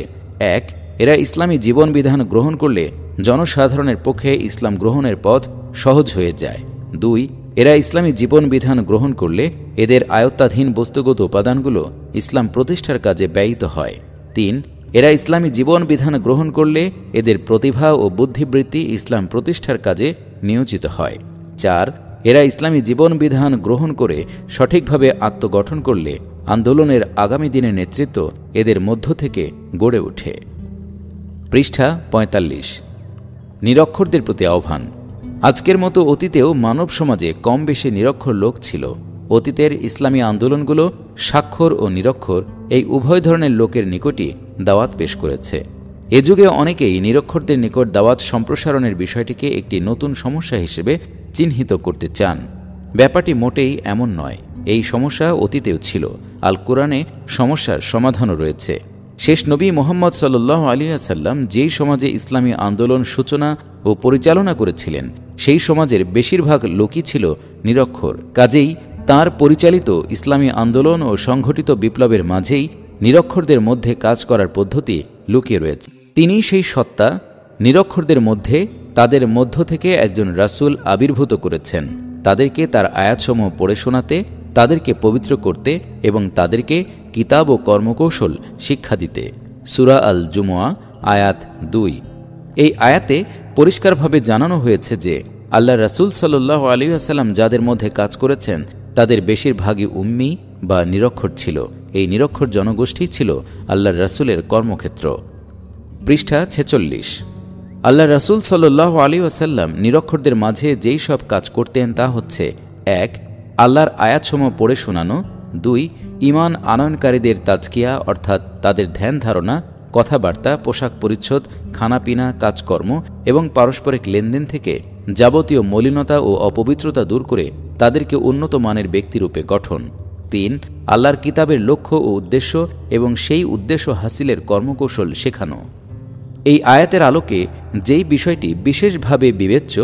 এক এরা ইসলামী জীবনবিধান গ্রহণ করলে জনসাধারণের পক্ষে ইসলাম গ্রহণের পথ সহজ হয়ে যায় দুই এরা ইসলামী জীবনবিধান গ্রহণ করলে এদের আয়ত্তাধীন বস্তুগত উপাদানগুলো ইসলাম প্রতিষ্ঠার কাজে ব্যয়িত হয় তিন এরা ইসলামী জীবনবিধান গ্রহণ করলে এদের প্রতিভা ও বুদ্ধিবৃত্তি ইসলাম প্রতিষ্ঠার কাজে নিয়োজিত হয় চার এরা ইসলামী জীবনবিধান গ্রহণ করে সঠিকভাবে আত্মগঠন করলে আন্দোলনের আগামী দিনের নেতৃত্ব এদের মধ্য থেকে গড়ে ওঠে পৃষ্ঠা পঁয়তাল্লিশ নিরক্ষরদের প্রতি আহ্বান আজকের মতো অতীতেও মানব সমাজে কম বেশি নিরক্ষর লোক ছিল অতীতের ইসলামী আন্দোলনগুলো স্বাক্ষর ও নিরক্ষর এই উভয় ধরনের লোকের নিকটই দাওয়াত পেশ করেছে এ যুগে অনেকেই নিরক্ষরদের নিকট দাওয়াত সম্প্রসারণের বিষয়টিকে একটি নতুন সমস্যা হিসেবে চিহ্নিত করতে চান ব্যাপারটি মোটেই এমন নয় এই সমস্যা অতীতেও ছিল আল কোরআনে সমস্যার সমাধানও রয়েছে শেষ নবী মোহাম্মদ সাল্লাহ সাল্লাম যেই সমাজে ইসলামী আন্দোলন সূচনা ও পরিচালনা করেছিলেন সেই সমাজের বেশিরভাগ লোকই ছিল নিরক্ষর কাজেই তার পরিচালিত ইসলামী আন্দোলন ও সংঘটিত বিপ্লবের মাঝেই নিরক্ষরদের মধ্যে কাজ করার পদ্ধতি লুকিয়ে রয়েছে তিনি সেই সত্তা নিরক্ষরদের মধ্যে তাদের মধ্য থেকে একজন রাসুল আবির্ভূত করেছেন তাদেরকে তার আয়াতসমূহ পড়ে শোনাতে তাদেরকে পবিত্র করতে এবং তাদেরকে কিতাব ও কর্মকৌশল শিক্ষা দিতে সুরা আল জুমুয়া আয়াত দুই এই আয়াতে পরিষ্কারভাবে জানানো হয়েছে যে আল্লাহ রাসুল সাল্লাহ আলিয়াসাল্লাম যাদের মধ্যে কাজ করেছেন তাদের বেশিরভাগই উম্মি বা নিরক্ষর ছিল এই নিরক্ষর জনগোষ্ঠী ছিল আল্লাহ রাসুলের কর্মক্ষেত্র পৃষ্ঠা ছেচল্লিশ আল্লাহ রাসুল সাল্লাহ আলী আসাল্লাম নিরক্ষরদের মাঝে যেই সব কাজ করতেন তা হচ্ছে এক আল্লাহর আয়াতসম পড়ে শোনানো দুই ইমান আনয়নকারীদের তাজকিয়া অর্থাৎ তাদের ধ্যান ধারণা কথাবার্তা পোশাক পরিচ্ছদ খানাপিনা কাজকর্ম এবং পারস্পরিক লেনদেন থেকে যাবতীয় মলিনতা ও অপবিত্রতা দূর করে তাদেরকে উন্নত মানের ব্যক্তিরূপে গঠন তিন আল্লাহর কিতাবের লক্ষ্য ও উদ্দেশ্য এবং সেই উদ্দেশ্য হাসিলের কর্মকৌশল শেখানো এই আয়াতের আলোকে যেই বিষয়টি বিশেষভাবে বিবেচ্য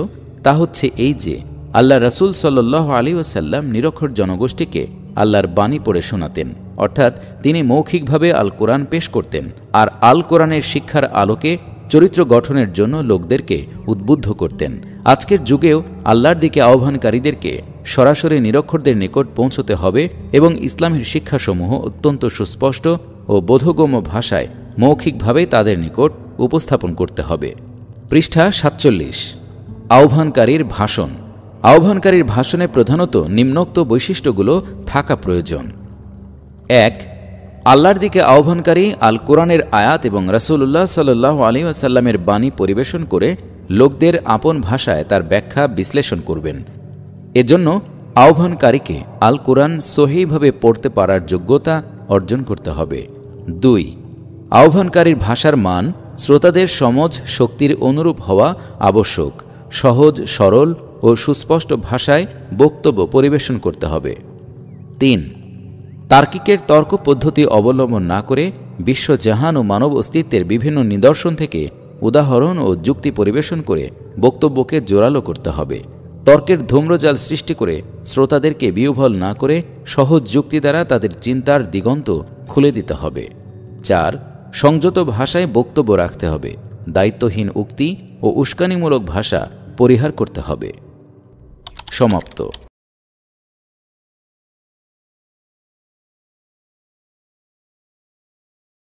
তা হচ্ছে এই যে আল্লাহ রসুল সাল্লাহ আলী ওসাল্লাম নিরক্ষর জনগোষ্ঠীকে আল্লাহর বাণী পড়ে শোনাতেন অর্থাৎ তিনি মৌখিকভাবে আল কোরআন পেশ করতেন আর আল কোরআনের শিক্ষার আলোকে চরিত্র গঠনের জন্য লোকদেরকে উদ্বুদ্ধ করতেন আজকের যুগেও আল্লাহর দিকে আহ্বানকারীদেরকে সরাসরি নিরক্ষরদের নিকট পৌঁছতে হবে এবং ইসলামের শিক্ষাসমূহ অত্যন্ত সুস্পষ্ট ও বোধগম্য ভাষায় মৌখিকভাবে তাদের নিকট উপস্থাপন করতে হবে পৃষ্ঠা সাতচল্লিশ আহ্বানকারীর ভাষণ আহ্বানকারীর ভাষণে প্রধানত নিম্নোক্ত বৈশিষ্ট্যগুলো থাকা প্রয়োজন এক আল্লাহর দিকে আহ্বানকারী আল কোরআনের আয়াত এবং রসুল্লাহ সাল্লাহ আলী আসাল্লামের বাণী পরিবেশন করে লোকদের আপন ভাষায় তার ব্যাখ্যা বিশ্লেষণ করবেন এজন্য আহ্বানকারীকে আল কোরআন সহিভাবে পড়তে পারার যোগ্যতা অর্জন করতে হবে দুই আহ্বানকারীর ভাষার মান শ্রোতাদের সমজ শক্তির অনুরূপ হওয়া আবশ্যক সহজ সরল ও সুস্পষ্ট ভাষায় বক্তব্য পরিবেশন করতে হবে তিন তার্কিকের তর্ক পদ্ধতি অবলম্বন না করে বিশ্বজাহান ও মানব অস্তিত্বের বিভিন্ন নিদর্শন থেকে উদাহরণ ও যুক্তি পরিবেশন করে বক্তব্যকে জোরালো করতে হবে তর্কের ধূম্রজাল সৃষ্টি করে শ্রোতাদেরকে বিউভল না করে সহজ যুক্তি দ্বারা তাদের চিন্তার দিগন্ত খুলে দিতে হবে চার সংযত ভাষায় বক্তব্য রাখতে হবে দায়িত্বহীন উক্তি ও উস্কানিমূলক ভাষা পরিহার করতে হবে সমাপ্ত